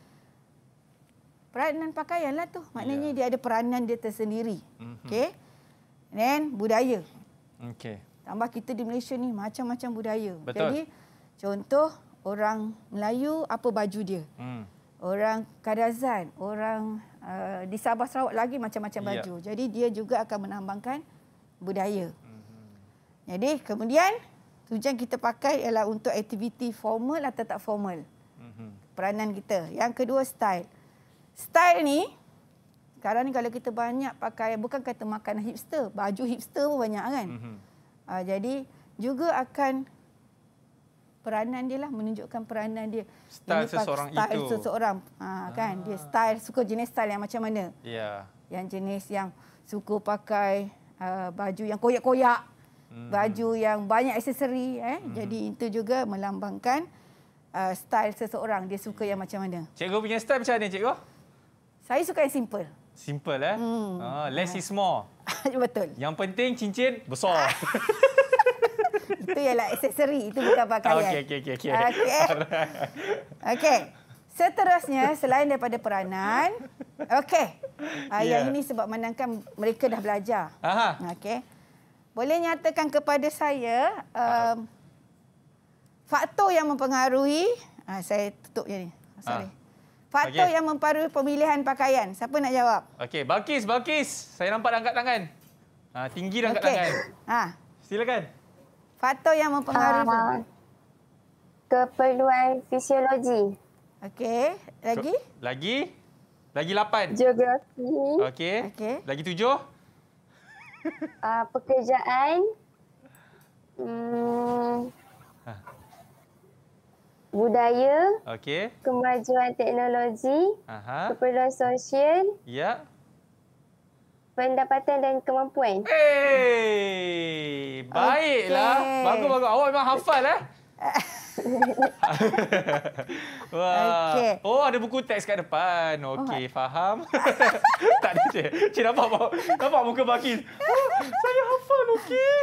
peranan pakaianlah tu. Maknanya yeah. dia ada peranan dia tersendiri. Mm-hmm. Okey. Then budaya. Okey. Tambah kita di Malaysia ni macam-macam budaya. Betul. Jadi contoh orang Melayu apa baju dia? Hmm. Orang Kadazan, orang uh, di Sabah Sarawak lagi macam-macam ya. baju. Jadi dia juga akan menambangkan budaya. Mm-hmm. Jadi kemudian tujuan kita pakai ialah untuk aktiviti formal atau tak formal. Mm-hmm. Peranan kita. Yang kedua style style ni sekarang ni kalau kita banyak pakai bukan kata makan hipster, baju hipster pun banyak kan. Mm-hmm. jadi juga akan peranan dia lah menunjukkan peranan dia. Style Ini seseorang style itu. Style seseorang ha, kan ah. dia style suka jenis style yang macam mana? Yeah. Yang jenis yang suka pakai uh, baju yang koyak-koyak. mm Baju yang banyak aksesori eh. mm Jadi itu juga melambangkan uh, style seseorang dia suka yang macam mana. Cikgu punya style macam mana cikgu? Saya suka yang simple. Simple eh? Hmm. Uh, less is more. Betul. Yang penting cincin besar. Itu ialah aksesori. Itu bukan pakaian. Ah, okey, okey, okey. Okey. Okay. okay. Seterusnya, selain daripada peranan. Okey. Uh, yeah. Yang ya. ini sebab menangkan mereka dah belajar. Aha. Okey. Boleh nyatakan kepada saya... Um, Faktor yang mempengaruhi... Uh, saya tutup je ni. Sorry. Uh. Faktor okay. yang mempengaruhi pemilihan pakaian. Siapa nak jawab? Okey, Balkis, Balkis. Saya nampak dah angkat tangan. Ha, tinggi dah angkat okay. tangan. Ha. Silakan. Faktor yang mempengaruhi uh, keperluan fisiologi. Okey, lagi? So, lagi? Lagi lapan. Geografi. Okey. Okay. Lagi tujuh. Uh, pekerjaan. Hmm budaya, okay. kemajuan teknologi, Aha. keperluan sosial, ya. pendapatan dan kemampuan. Hey, baiklah. Okay. Bagus-bagus. Awak memang hafal. Eh? Wah. Okay. Oh, ada buku teks kat depan. Oh, okey, oh. faham. tak ada, Cik. Cik nampak, nampak, nampak muka Balkis. Oh, saya hafal, okey.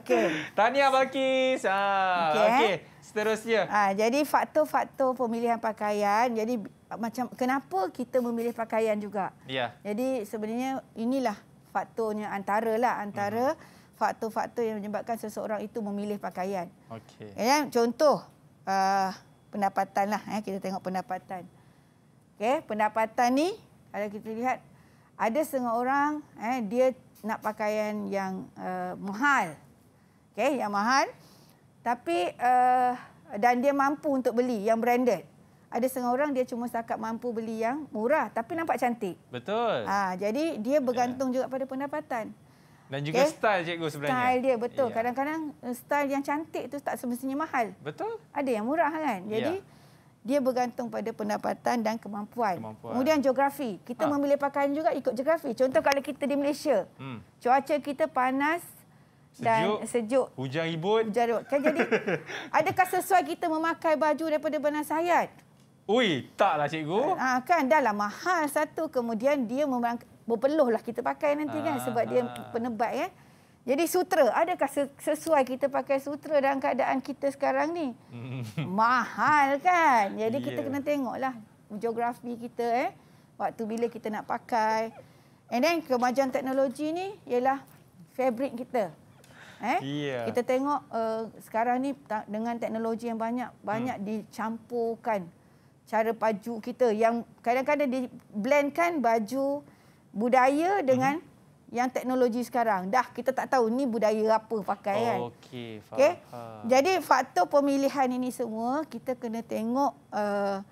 okey. Tahniah, Balkis. Ha. Ah, okey, okay. Eh? seterusnya. Ha, jadi, faktor-faktor pemilihan pakaian. Jadi, macam kenapa kita memilih pakaian juga? Ya. Yeah. Jadi, sebenarnya inilah faktornya antara lah. Antara... Hmm faktor-faktor yang menyebabkan seseorang itu memilih pakaian. Okey. Eh, contoh uh, pendapatan lah. Eh, kita tengok pendapatan. Okey, pendapatan ni ada kita lihat ada setengah orang eh, dia nak pakaian yang uh, mahal. Okey, yang mahal. Tapi uh, dan dia mampu untuk beli yang branded. Ada setengah orang dia cuma setakat mampu beli yang murah tapi nampak cantik. Betul. Ha, jadi dia bergantung yeah. juga pada pendapatan. Dan juga okay. style cikgu sebenarnya. Style dia, betul. Kadang-kadang yeah. style yang cantik tu tak semestinya mahal. Betul. Ada yang murah kan. Jadi, yeah. dia bergantung pada pendapatan dan kemampuan. kemampuan. Kemudian geografi. Kita ha. memilih pakaian juga ikut geografi. Contoh kalau kita di Malaysia, hmm. cuaca kita panas. Sejuk, dan sejuk. Hujan ribut. Hujan ribut. Kan jadi, adakah sesuai kita memakai baju daripada benar sayat? Ui, taklah cikgu. Ha, kan, dah lah mahal satu. Kemudian dia memang berpeluhlah kita pakai nanti kan sebab dia ah. penebat ya. Jadi sutra, adakah sesuai kita pakai sutra dalam keadaan kita sekarang ni? Hmm. Mahal kan? Jadi kita ya. kena tengoklah geografi kita eh waktu bila kita nak pakai. And then kemajuan teknologi ni ialah fabric kita. Eh? Ya. Yeah. Kita tengok uh, sekarang ni dengan teknologi yang banyak banyak hmm. dicampurkan cara baju kita yang kadang-kadang di blendkan baju budaya mhm. dengan mm -hmm. yang teknologi sekarang. Dah kita tak tahu ni budaya apa pakai kan. Okey. Okay? Jadi faktor pemilihan ini semua kita kena tengok uh,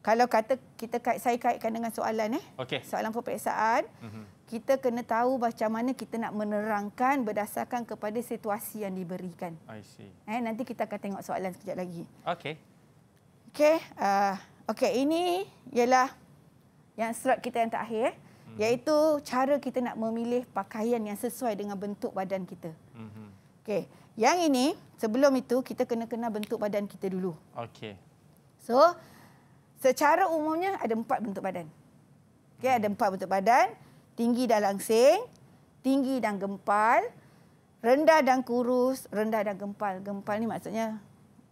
kalau kata kita kait, saya kaitkan dengan soalan eh. Okay. Soalan peperiksaan. Mm -hmm. Kita kena tahu macam mana kita nak menerangkan berdasarkan kepada situasi yang diberikan. I see. Eh nanti kita akan tengok soalan sekejap lagi. Okey. Okey, uh, eh, okay, ini ialah yang slot kita yang terakhir. Eh. Hmm. iaitu cara kita nak memilih pakaian yang sesuai dengan bentuk badan kita. Mm-hmm. Okey, yang ini sebelum itu kita kena kenal bentuk badan kita dulu. Okey. So, secara umumnya ada empat bentuk badan. Okey, ada empat bentuk badan, tinggi dan langsing, tinggi dan gempal, rendah dan kurus, rendah dan gempal. Gempal ni maksudnya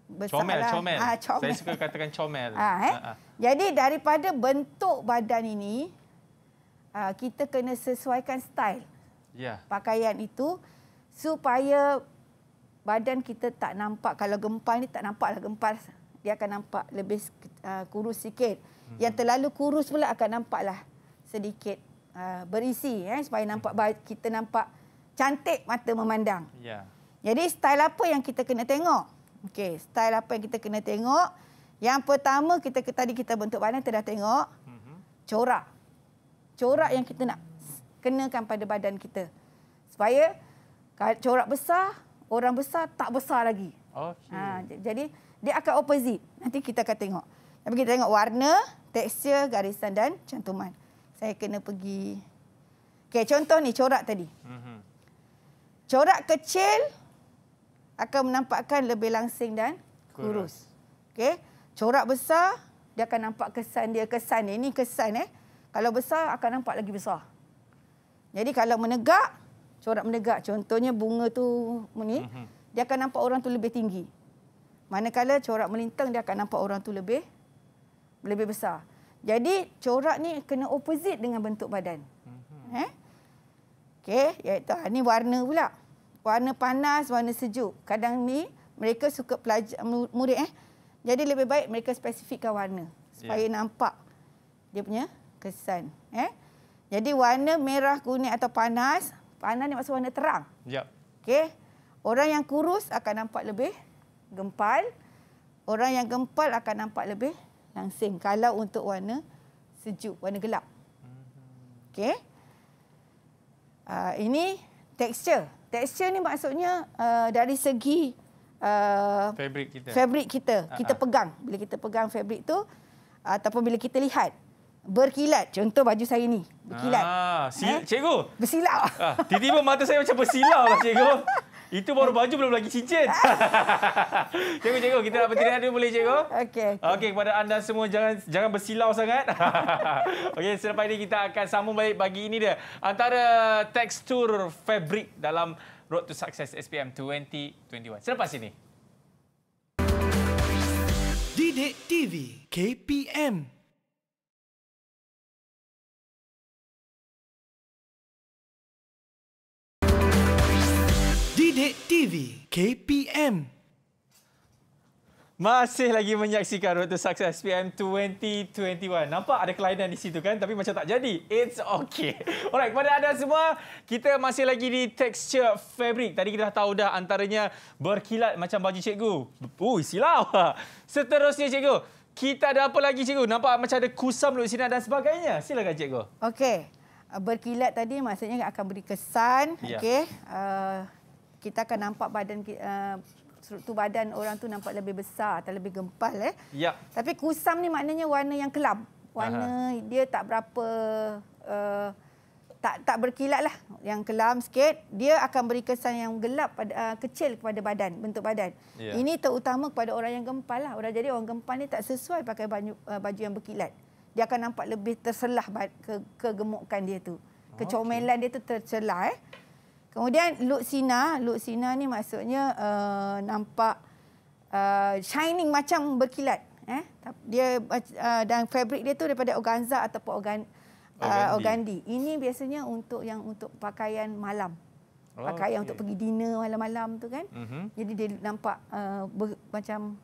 besar comel, lah. comel. Ha, comel. Saya suka katakan comel. Ha, eh? ha, ha. Jadi daripada bentuk badan ini, uh, kita kena sesuaikan style yeah. pakaian itu supaya badan kita tak nampak kalau gempal ni tak nampaklah gempal dia akan nampak lebih uh, kurus sikit mm-hmm. yang terlalu kurus pula akan nampaklah sedikit uh, berisi eh supaya nampak baik, kita nampak cantik mata memandang yeah. jadi style apa yang kita kena tengok okay style apa yang kita kena tengok yang pertama kita tadi kita bentuk badan kita dah tengok mm-hmm. corak corak yang kita nak kenakan pada badan kita. Supaya corak besar, orang besar tak besar lagi. Okay. Ha, jadi dia akan opposite. Nanti kita akan tengok. Tapi kita tengok warna, tekstur, garisan dan cantuman. Saya kena pergi. Okay, contoh ni corak tadi. Mhm. Corak kecil akan menampakkan lebih langsing dan kurus. Okay. Corak besar, dia akan nampak kesan dia. Kesan ini kesan. Eh. Kalau besar akan nampak lagi besar. Jadi kalau menegak, corak menegak contohnya bunga tu ni, mhm. dia akan nampak orang tu lebih tinggi. Manakala corak melintang dia akan nampak orang tu lebih lebih besar. Jadi corak ni kena opposite dengan bentuk badan. Mhm. Eh? Okey, iaitu ah, ni warna pula. Warna panas, warna sejuk. Kadang ni mereka suka pelajar murid eh. Jadi lebih baik mereka spesifikkan warna supaya yeah. nampak dia punya kesan. Eh? Jadi warna merah, kuning atau panas. Panas ni maksud warna terang. Ya. Okey. Orang yang kurus akan nampak lebih gempal. Orang yang gempal akan nampak lebih langsing. Kalau untuk warna sejuk, warna gelap. Okey. Uh, ini tekstur. Tekstur ni maksudnya uh, dari segi uh, fabric kita. Fabric kita, uh -huh. kita pegang. Bila kita pegang fabric tu ataupun bila kita lihat berkilat. Contoh baju saya ni, berkilat. Ah, si, eh? cikgu. Bersilau. Ah, tiba-tiba mata saya macam bersilau lah cikgu. Itu baru baju belum lagi cincin. cikgu, cikgu, kita nak bertanya dulu boleh cikgu? Okey. Okey, kepada anda semua jangan jangan bersilau sangat. Okey, selepas ini kita akan sambung balik bagi ini dia. Antara tekstur fabric dalam Road to Success SPM 2021. Selepas ini. Didik TV KPM Didik TV KPM masih lagi menyaksikan Road to Success PM 2021. Nampak ada kelainan di situ kan? Tapi macam tak jadi. It's okay. Alright, kepada anda semua, kita masih lagi di texture fabric. Tadi kita dah tahu dah antaranya berkilat macam baju cikgu. Ui, silau. Seterusnya cikgu, kita ada apa lagi cikgu? Nampak macam ada kusam di sini dan sebagainya. Silakan cikgu. Okay. Berkilat tadi maksudnya akan beri kesan. Yeah. Okay. Uh, kita akan nampak badan uh, struktur badan orang tu nampak lebih besar atau lebih gempal eh. Ya. Tapi kusam ni maknanya warna yang kelam. Warna Aha. dia tak berapa uh, tak tak berkilat lah yang kelam sikit dia akan beri kesan yang gelap pada uh, kecil kepada badan bentuk badan yeah. ini terutama kepada orang yang gempal lah orang jadi orang gempal ni tak sesuai pakai baju uh, baju yang berkilat dia akan nampak lebih terselah ke kegemukan dia tu kecomelan okay. dia tu tercelah eh Kemudian Luxina, Luxina ni maksudnya uh, nampak uh, shining macam berkilat. Eh? Dia uh, dan fabric dia tu daripada organza ataupun organ, organdi. Uh, organdi. Ini biasanya untuk yang untuk pakaian malam. Oh, pakaian okay. untuk pergi dinner malam-malam tu kan. Mm -hmm. Jadi dia nampak uh, ber, macam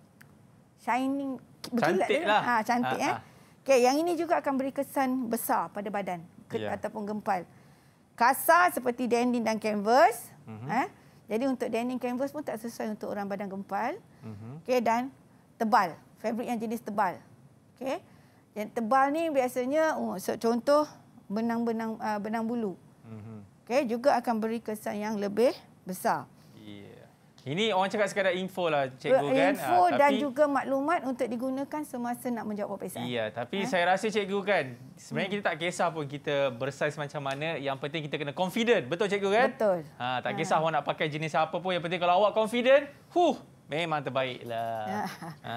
shining berkilat. Cantik lah. Ha, cantik ha, ha. eh. Ah. Okay, yang ini juga akan beri kesan besar pada badan. Yeah. Ataupun gempal. Gempal kasar seperti denim dan canvas. Mm-hmm. Eh? Jadi untuk denim canvas pun tak sesuai untuk orang badan gempal. Mm-hmm. Okay, dan tebal. Fabrik yang jenis tebal. Okay. Yang tebal ni biasanya oh, so, contoh benang-benang uh, benang bulu. Mm-hmm. Okay, juga akan beri kesan yang lebih besar. Ini orang cakap sekadar info lah cikgu info kan. Info ah, dan tapi, juga maklumat untuk digunakan semasa nak menjawab PSN. Iya, tapi ha? saya rasa cikgu kan sebenarnya hmm. kita tak kisah pun kita bersaiz macam mana. Yang penting kita kena confident. Betul cikgu kan? Betul. Ha, tak ha. kisah ha. awak nak pakai jenis apa pun. Yang penting kalau awak confident, huh, memang terbaiklah. Ha. Ha.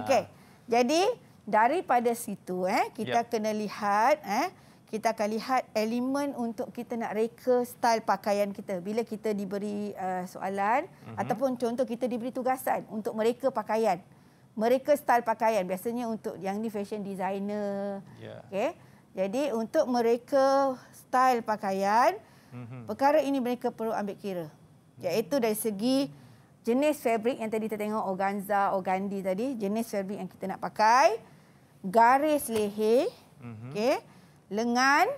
Okey, jadi daripada situ eh, kita yep. kena lihat... Eh, kita akan lihat elemen untuk kita nak reka style pakaian kita. Bila kita diberi uh, soalan uh-huh. ataupun contoh kita diberi tugasan untuk mereka pakaian. Mereka style pakaian biasanya untuk yang ni fashion designer. Yeah. Okay. Jadi untuk mereka style pakaian, uh-huh. perkara ini mereka perlu ambil kira. Iaitu dari segi jenis fabric yang tadi kita tengok organza, organdi tadi, jenis fabric yang kita nak pakai, garis leher, uh-huh. Mhm. okey lengan,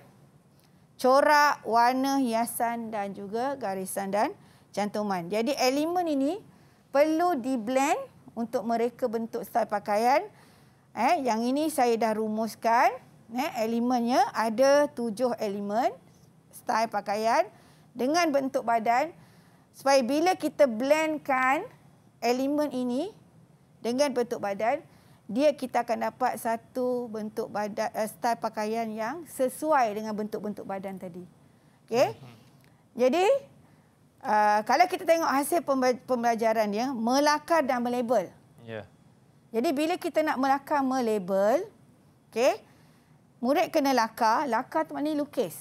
corak, warna hiasan dan juga garisan dan cantuman. Jadi elemen ini perlu diblend untuk mereka bentuk style pakaian. Eh, yang ini saya dah rumuskan. Eh, elemennya ada tujuh elemen style pakaian dengan bentuk badan. Supaya bila kita blendkan elemen ini dengan bentuk badan, dia kita akan dapat satu bentuk badan uh, style pakaian yang sesuai dengan bentuk-bentuk badan tadi. Okey. Mm-hmm. Jadi uh, kalau kita tengok hasil pembelajaran dia melakar dan melabel. Ya. Yeah. Jadi bila kita nak melakar melabel, okey. Murid kena lakar, lakar tu maknanya lukis.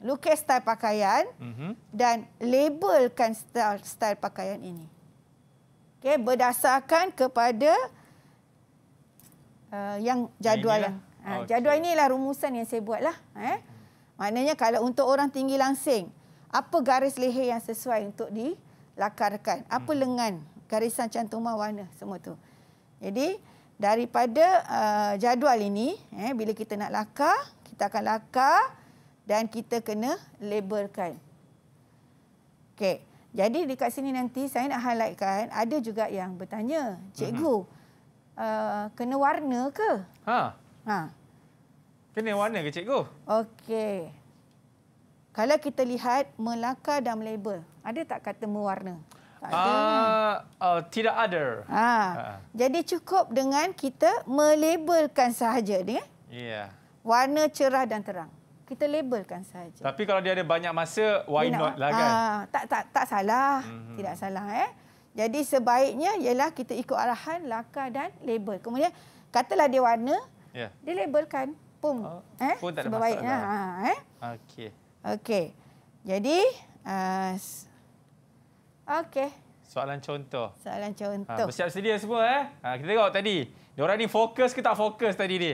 Lukis style pakaian mm-hmm. dan labelkan style style pakaian ini. Okey, berdasarkan kepada uh, yang jadual lah. Ha, okay. Oh, jadual inilah rumusan yang saya buat lah. Eh? Maknanya kalau untuk orang tinggi langsing, apa garis leher yang sesuai untuk dilakarkan? Apa hmm. lengan, garisan cantumah warna semua tu? Jadi daripada uh, jadual ini, eh, bila kita nak lakar, kita akan lakar dan kita kena laborkan. Okey. Jadi dekat sini nanti saya nak highlightkan ada juga yang bertanya, hmm. cikgu, mm -hmm. Uh, kena warna ke? Ha. Ha. Kena warna ke cikgu? Okey. Kalau kita lihat Melaka dan label, ada tak kata mewarna? Tak ada. Uh, uh, tidak ada. Ha. ha. Jadi cukup dengan kita melabelkan sahaja dia. Iya. Eh? Warna cerah dan terang. Kita labelkan sahaja. Tapi kalau dia ada banyak masa, why not, not lah kan? Ha. Tak tak tak salah. Mm -hmm. Tidak salah eh. Jadi sebaiknya ialah kita ikut arahan lakar dan label. Kemudian katalah dia warna, yeah. dia labelkan. Pum. Oh, eh? Pun tak ada masalah. Ha, ha, eh? Okey. Okey. Jadi, uh, okey. Soalan contoh. Soalan ha, contoh. Ha, bersiap sedia semua. Eh? Ha, kita tengok tadi. Diorang ni fokus ke tak fokus tadi ni?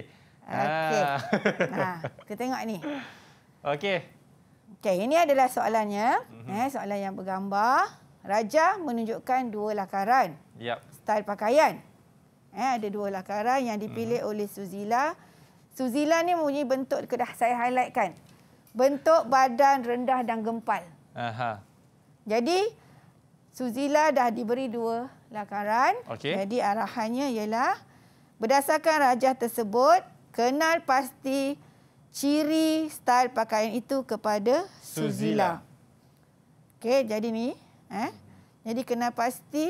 Ha. Okey. Ha. Ha, kita tengok ni. Okey. Okey, ini adalah soalannya. Mm -hmm. eh, soalan yang bergambar. Raja menunjukkan dua lakaran. Yep. Style pakaian. Eh, ada dua lakaran yang dipilih mm -hmm. oleh Suzila. Suzila ni mempunyai bentuk, dah saya highlightkan. Bentuk badan rendah dan gempal. Aha. Jadi, Suzila dah diberi dua lakaran. Okay. Jadi, arahannya ialah berdasarkan raja tersebut, kenal pasti ciri style pakaian itu kepada Suzila. Suzila. Okey, jadi ni Eh? Jadi kena pasti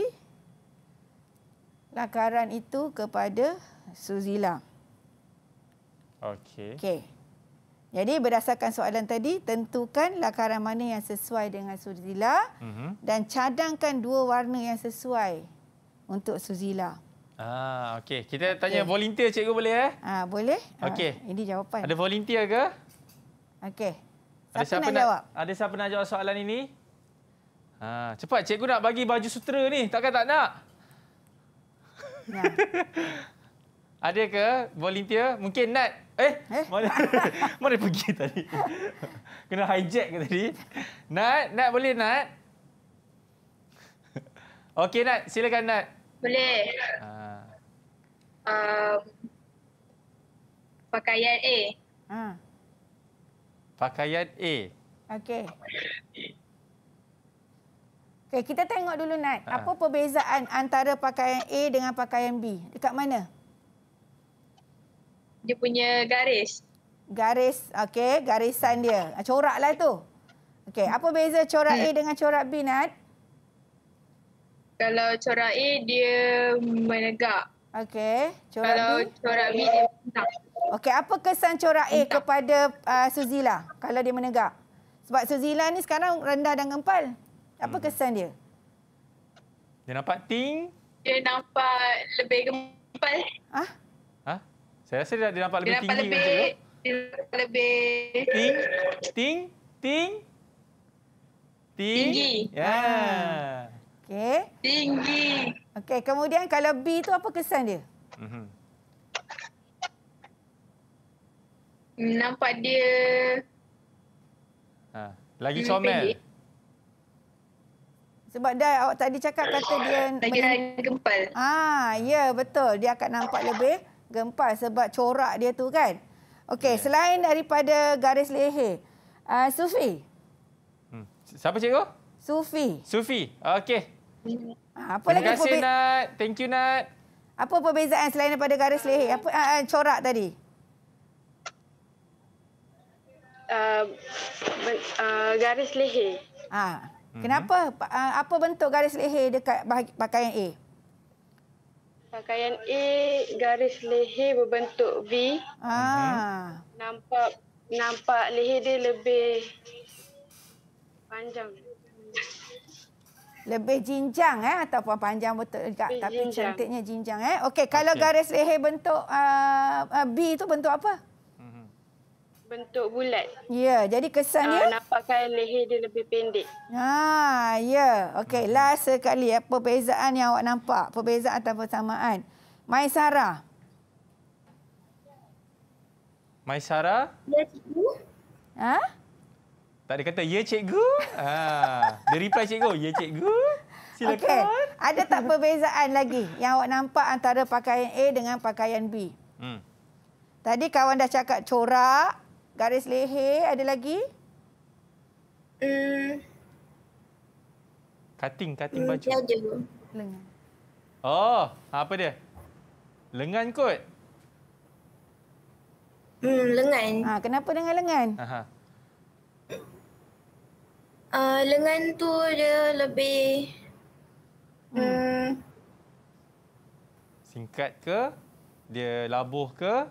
lakaran itu kepada Suzila. Okey. Okey. Jadi berdasarkan soalan tadi, tentukan lakaran mana yang sesuai dengan Suzila uh mhm. -huh. dan cadangkan dua warna yang sesuai untuk Suzila. Ah, okey. Kita okay. tanya volunteer cikgu boleh eh? Ah, boleh. Ah, okey. Ah, ini jawapan. Ada volunteer ke? Okey. Ada siapa nak, nak jawab? Ada siapa nak jawab soalan ini? Ha, cepat cikgu nak bagi baju sutera ni. Takkan tak nak? Ya. Ada ke volunteer? Mungkin Nat. Eh, eh? Mana, mana pergi tadi? Kena hijack ke tadi? Nat, Nat boleh Nat? Okey Nat, silakan Nat. Boleh. Ha. Um, pakaian A. Ha. Pakaian A. Okey. Okay, kita tengok dulu Nat. Ha. Apa perbezaan antara pakaian A dengan pakaian B? Dekat mana? Dia punya garis. Garis, okey. Garisan dia. Ah, coraklah tu. Okey, apa beza corak hmm. A dengan corak B, Nat? Kalau corak A, dia menegak. Okey, Kalau B? corak B, dia menegak. Okey, apa kesan corak A kepada uh, Suzila kalau dia menegak? Sebab Suzila ni sekarang rendah dan gempal. Apa hmm. kesan dia? Dia nampak ting. Dia nampak lebih gempal. Ha? Ha? Saya rasa dia, dia nampak lebih dia tinggi. Nampak lebih, dia lebih... Ting. Ting. Ting. Ting. Tinggi. Ya. Yeah. Okey. Tinggi. Okey. Kemudian kalau B tu apa kesan dia? Mm. Nampak dia... Ha. Lagi comel. Pendek. Sebab dah awak tadi cakap kata dia... Lagi men... gempal. Ah, ya, yeah, betul. Dia akan nampak lebih gempal sebab corak dia tu kan. Okey, yeah. selain daripada garis leher, uh, Sufi. Hmm. Siapa cikgu? Sufi. Sufi, okey. Ah, apa Terima kasih, Nat. Thank you, Nat. Apa perbezaan selain daripada garis leher? Apa uh, uh, corak tadi? Uh, uh, garis leher. Ah. Mhm. Kenapa? Uh, apa bentuk garis leher dekat pakaian A? Pakaian A, garis leher berbentuk V. Ah. Mhm. Nampak nampak leher dia lebih panjang. Lebih jinjang eh, ataupun panjang betul juga. Tapi cantiknya jinjang. Eh. Okey, kalau okay. garis leher bentuk uh, uh B itu bentuk apa? Uh, bentuk bulat. Ya, jadi kesannya? Ah, uh, nampakkan leher dia lebih pendek. Ha, ya. Okey, last sekali ya. Perbezaan yang awak nampak. Perbezaan atau persamaan. Mai Sara. Mai Sara? Ya, cikgu. Ha? Tak ada kata, ya cikgu. Ha. Dia reply cikgu, ya cikgu. Silakan. Okay. Ada tak perbezaan lagi yang awak nampak antara pakaian A dengan pakaian B? Hmm. Tadi kawan dah cakap corak, Garis leher ada lagi? Hmm. Cutting, cutting baju. Hmm, lengan. Oh, apa dia? Lengan kot. Hmm, lengan. Ah, ha, kenapa dengan lengan? Aha. Uh, lengan tu dia lebih hmm. Hmm. singkat ke? Dia labuh ke?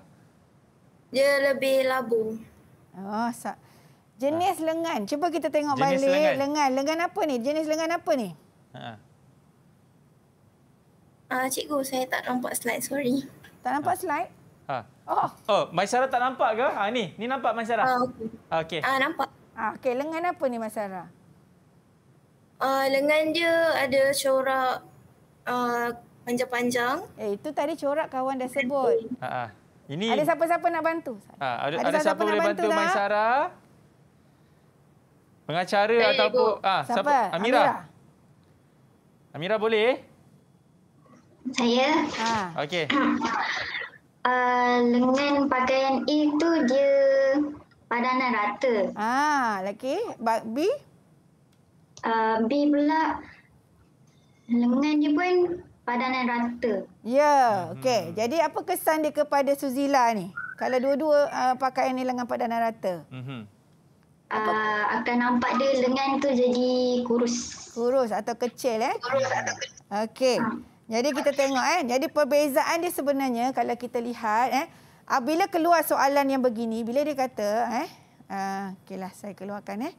Dia lebih labuh. Oh, sa- jenis ha. lengan. Cuba kita tengok jenis balik lengan. lengan. Lengan apa ni? Jenis lengan apa ni? Ha. Uh, cikgu, saya tak nampak slide. Sorry. Tak nampak ha. slide? Ha. Oh. Oh, Maisara tak nampak ke? Ha ni. Ni nampak Maisara. Ha okey. Okey. Ah uh, nampak. Ah okey, lengan apa ni Maisara? uh, lengan dia ada corak uh, panjang-panjang. Eh, itu tadi corak kawan dah sebut. Ha ah. Ini. Ada siapa-siapa nak bantu? Ha, ada, ada, ada siapa, siapa boleh bantu, bantu Maisara? Pengacara Saya eh, ataupun ah ha, siapa? siapa? Amira. Amira. Amira boleh? Saya. Ha. Okey. Uh, lengan pakaian A tu dia padanan rata. Ha, ah, laki. B? Uh, B pula lengan dia pun padanan rata. Ya, yeah, hmm. okey. Hmm. Jadi apa kesan dia kepada Suzila ni? Kalau dua-dua uh, pakaian ni lengan padanan rata. Hmm. Uh, akan nampak dia lengan tu jadi kurus. Kurus atau kecil eh? Kurus atau kecil. Okey. Ha. Jadi kita tengok eh. Jadi perbezaan dia sebenarnya kalau kita lihat eh. Ah, bila keluar soalan yang begini, bila dia kata eh. Uh, okeylah saya keluarkan eh.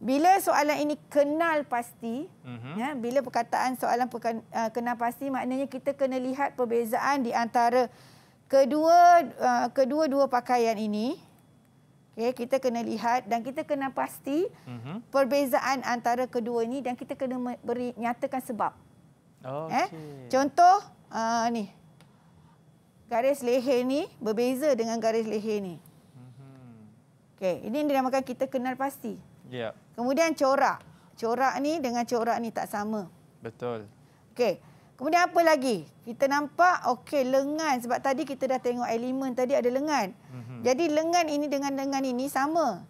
Bila soalan ini kenal pasti, uh-huh. ya, bila perkataan soalan perken, uh, kenal pasti maknanya kita kena lihat perbezaan di antara kedua uh, kedua-dua pakaian ini. Okay, kita kena lihat dan kita kena pasti uh-huh. perbezaan antara kedua ini dan kita kena beri nyatakan sebab. Okay. Eh, contoh uh, ni garis leher ni berbeza dengan garis leher ni. Uh-huh. Mhm. Okay, ini yang dinamakan kita kenal pasti. Ya. Kemudian corak. Corak ni dengan corak ni tak sama. Betul. Okey. Kemudian apa lagi? Kita nampak okey lengan sebab tadi kita dah tengok elemen tadi ada lengan. Mm -hmm. Jadi lengan ini dengan lengan ini sama.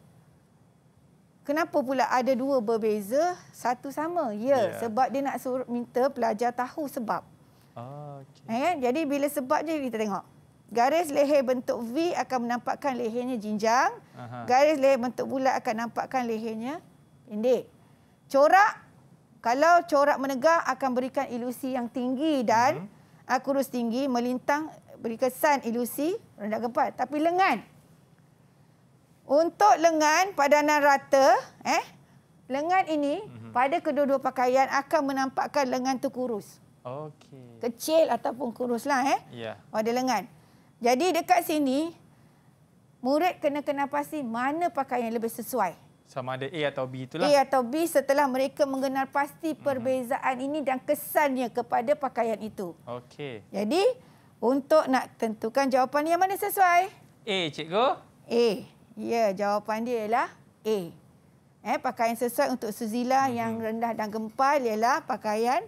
Kenapa pula ada dua berbeza, satu sama? Ya, yeah. sebab dia nak suruh, minta pelajar tahu sebab. Ah, okay. eh, Jadi bila sebab je kita tengok. Garis leher bentuk V akan menampakkan lehernya jinjang. Aha. Garis leher bentuk bulat akan nampakkan lehernya pendek. Corak, kalau corak menegak akan berikan ilusi yang tinggi dan uh mhm. kurus tinggi melintang beri kesan ilusi rendah gempat. Tapi lengan. Untuk lengan padanan rata, eh, lengan ini uh mhm. -huh. pada kedua-dua pakaian akan menampakkan lengan tu kurus. Okay. Kecil ataupun kuruslah. Eh, yeah. Pada Lengan. Jadi dekat sini murid kena kena pasti mana pakaian yang lebih sesuai. Sama ada A atau B itulah. A atau B setelah mereka mengenal pasti mhm. perbezaan hmm. ini dan kesannya kepada pakaian itu. Okey. Jadi untuk nak tentukan jawapan yang mana sesuai? A, cikgu. A. Ya, jawapan dia ialah A. Eh, pakaian sesuai untuk Suzila hmm. yang rendah dan gempal ialah pakaian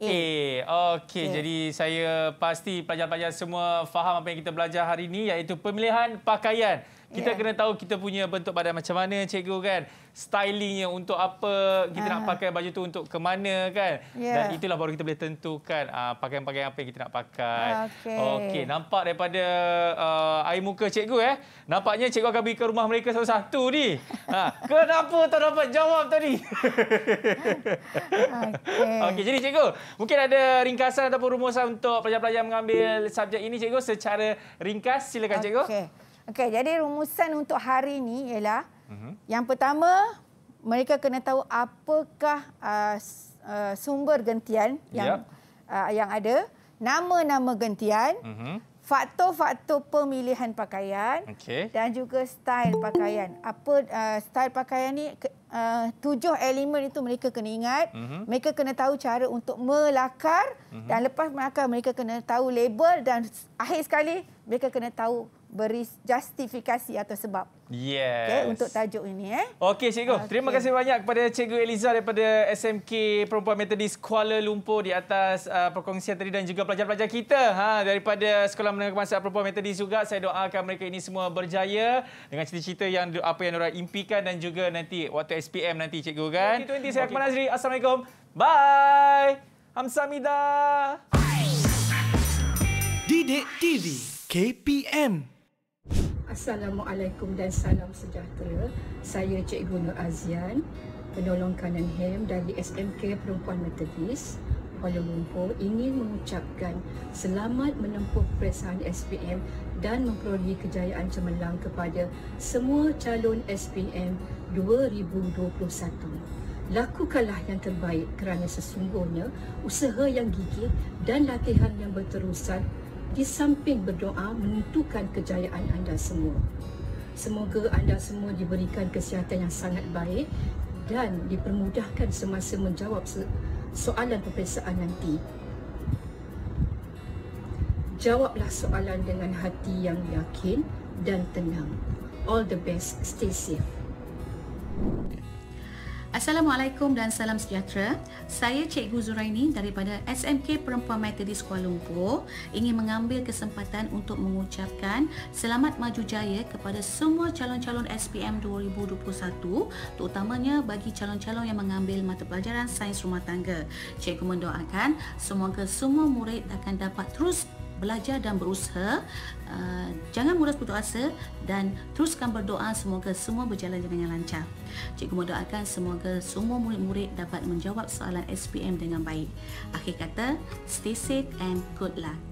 A. Okey, okay. jadi saya pasti pelajar-pelajar semua faham apa yang kita belajar hari ini iaitu pemilihan pakaian. Kita yeah. kena tahu kita punya bentuk badan macam mana cikgu kan. Stylingnya untuk apa, kita uh. nak ah. pakai baju tu untuk ke mana kan. Yeah. Dan itulah baru kita boleh tentukan ah, pakaian-pakaian uh, apa yang kita nak pakai. Ah, okey, okay, nampak daripada uh, air muka cikgu eh. Nampaknya cikgu akan pergi ke rumah mereka satu-satu ni. ha. Kenapa tak dapat jawab tadi? Okey, okay, jadi cikgu mungkin ada ringkasan ataupun rumusan untuk pelajar-pelajar mengambil subjek ini cikgu secara ringkas. Silakan okay. cikgu. Okey. Okey, jadi rumusan untuk hari ini ialah uh-huh. yang pertama mereka kena tahu apakah uh, uh, sumber gentian yang yeah. uh, yang ada, nama-nama gentian, uh-huh. pemilihan pakaian okay. dan juga style pakaian. Apa uh, style pakaian ni uh, tujuh elemen itu mereka kena ingat. Uh-huh. Mereka kena tahu cara untuk melakar uh-huh. dan lepas melakar mereka kena tahu label dan akhir sekali mereka kena tahu beri justifikasi atau sebab. Yes. Okay, untuk tajuk ini eh. Okey cikgu. Okay. Terima kasih banyak kepada cikgu Eliza daripada SMK Perempuan Methodist Kuala Lumpur di atas uh, perkongsian tadi dan juga pelajar-pelajar kita ha daripada Sekolah Menengah Kemasan Perempuan Methodist juga saya doakan mereka ini semua berjaya dengan cita-cita yang apa yang mereka impikan dan juga nanti waktu SPM nanti cikgu kan. 2020 saya Akmal okay. Azri. Assalamualaikum. Bye. Hamsamida. Didik TV KPM Assalamualaikum dan salam sejahtera. Saya Cikgu Nur Azian, penolong kanan HEM dari SMK Perempuan Metodis, Kuala Lumpur ingin mengucapkan selamat menempuh perisahan SPM dan memperolehi kejayaan cemerlang kepada semua calon SPM 2021. Lakukanlah yang terbaik kerana sesungguhnya usaha yang gigih dan latihan yang berterusan di samping berdoa menentukan kejayaan anda semua. Semoga anda semua diberikan kesihatan yang sangat baik dan dipermudahkan semasa menjawab soalan peperiksaan nanti. Jawablah soalan dengan hati yang yakin dan tenang. All the best. Stay safe. Assalamualaikum dan salam sejahtera. Saya Cikgu Zuraini daripada SMK Perempuan Methodist Kuala Lumpur ingin mengambil kesempatan untuk mengucapkan selamat maju jaya kepada semua calon-calon SPM 2021 terutamanya bagi calon-calon yang mengambil mata pelajaran Sains Rumah Tangga. Cikgu mendoakan semoga semua murid akan dapat terus belajar dan berusaha. Uh, jangan mudah putus asa dan teruskan berdoa semoga semua berjalan dengan lancar. Cikgu mendoakan semoga semua murid-murid dapat menjawab soalan SPM dengan baik. Akhir kata, stay safe and good luck.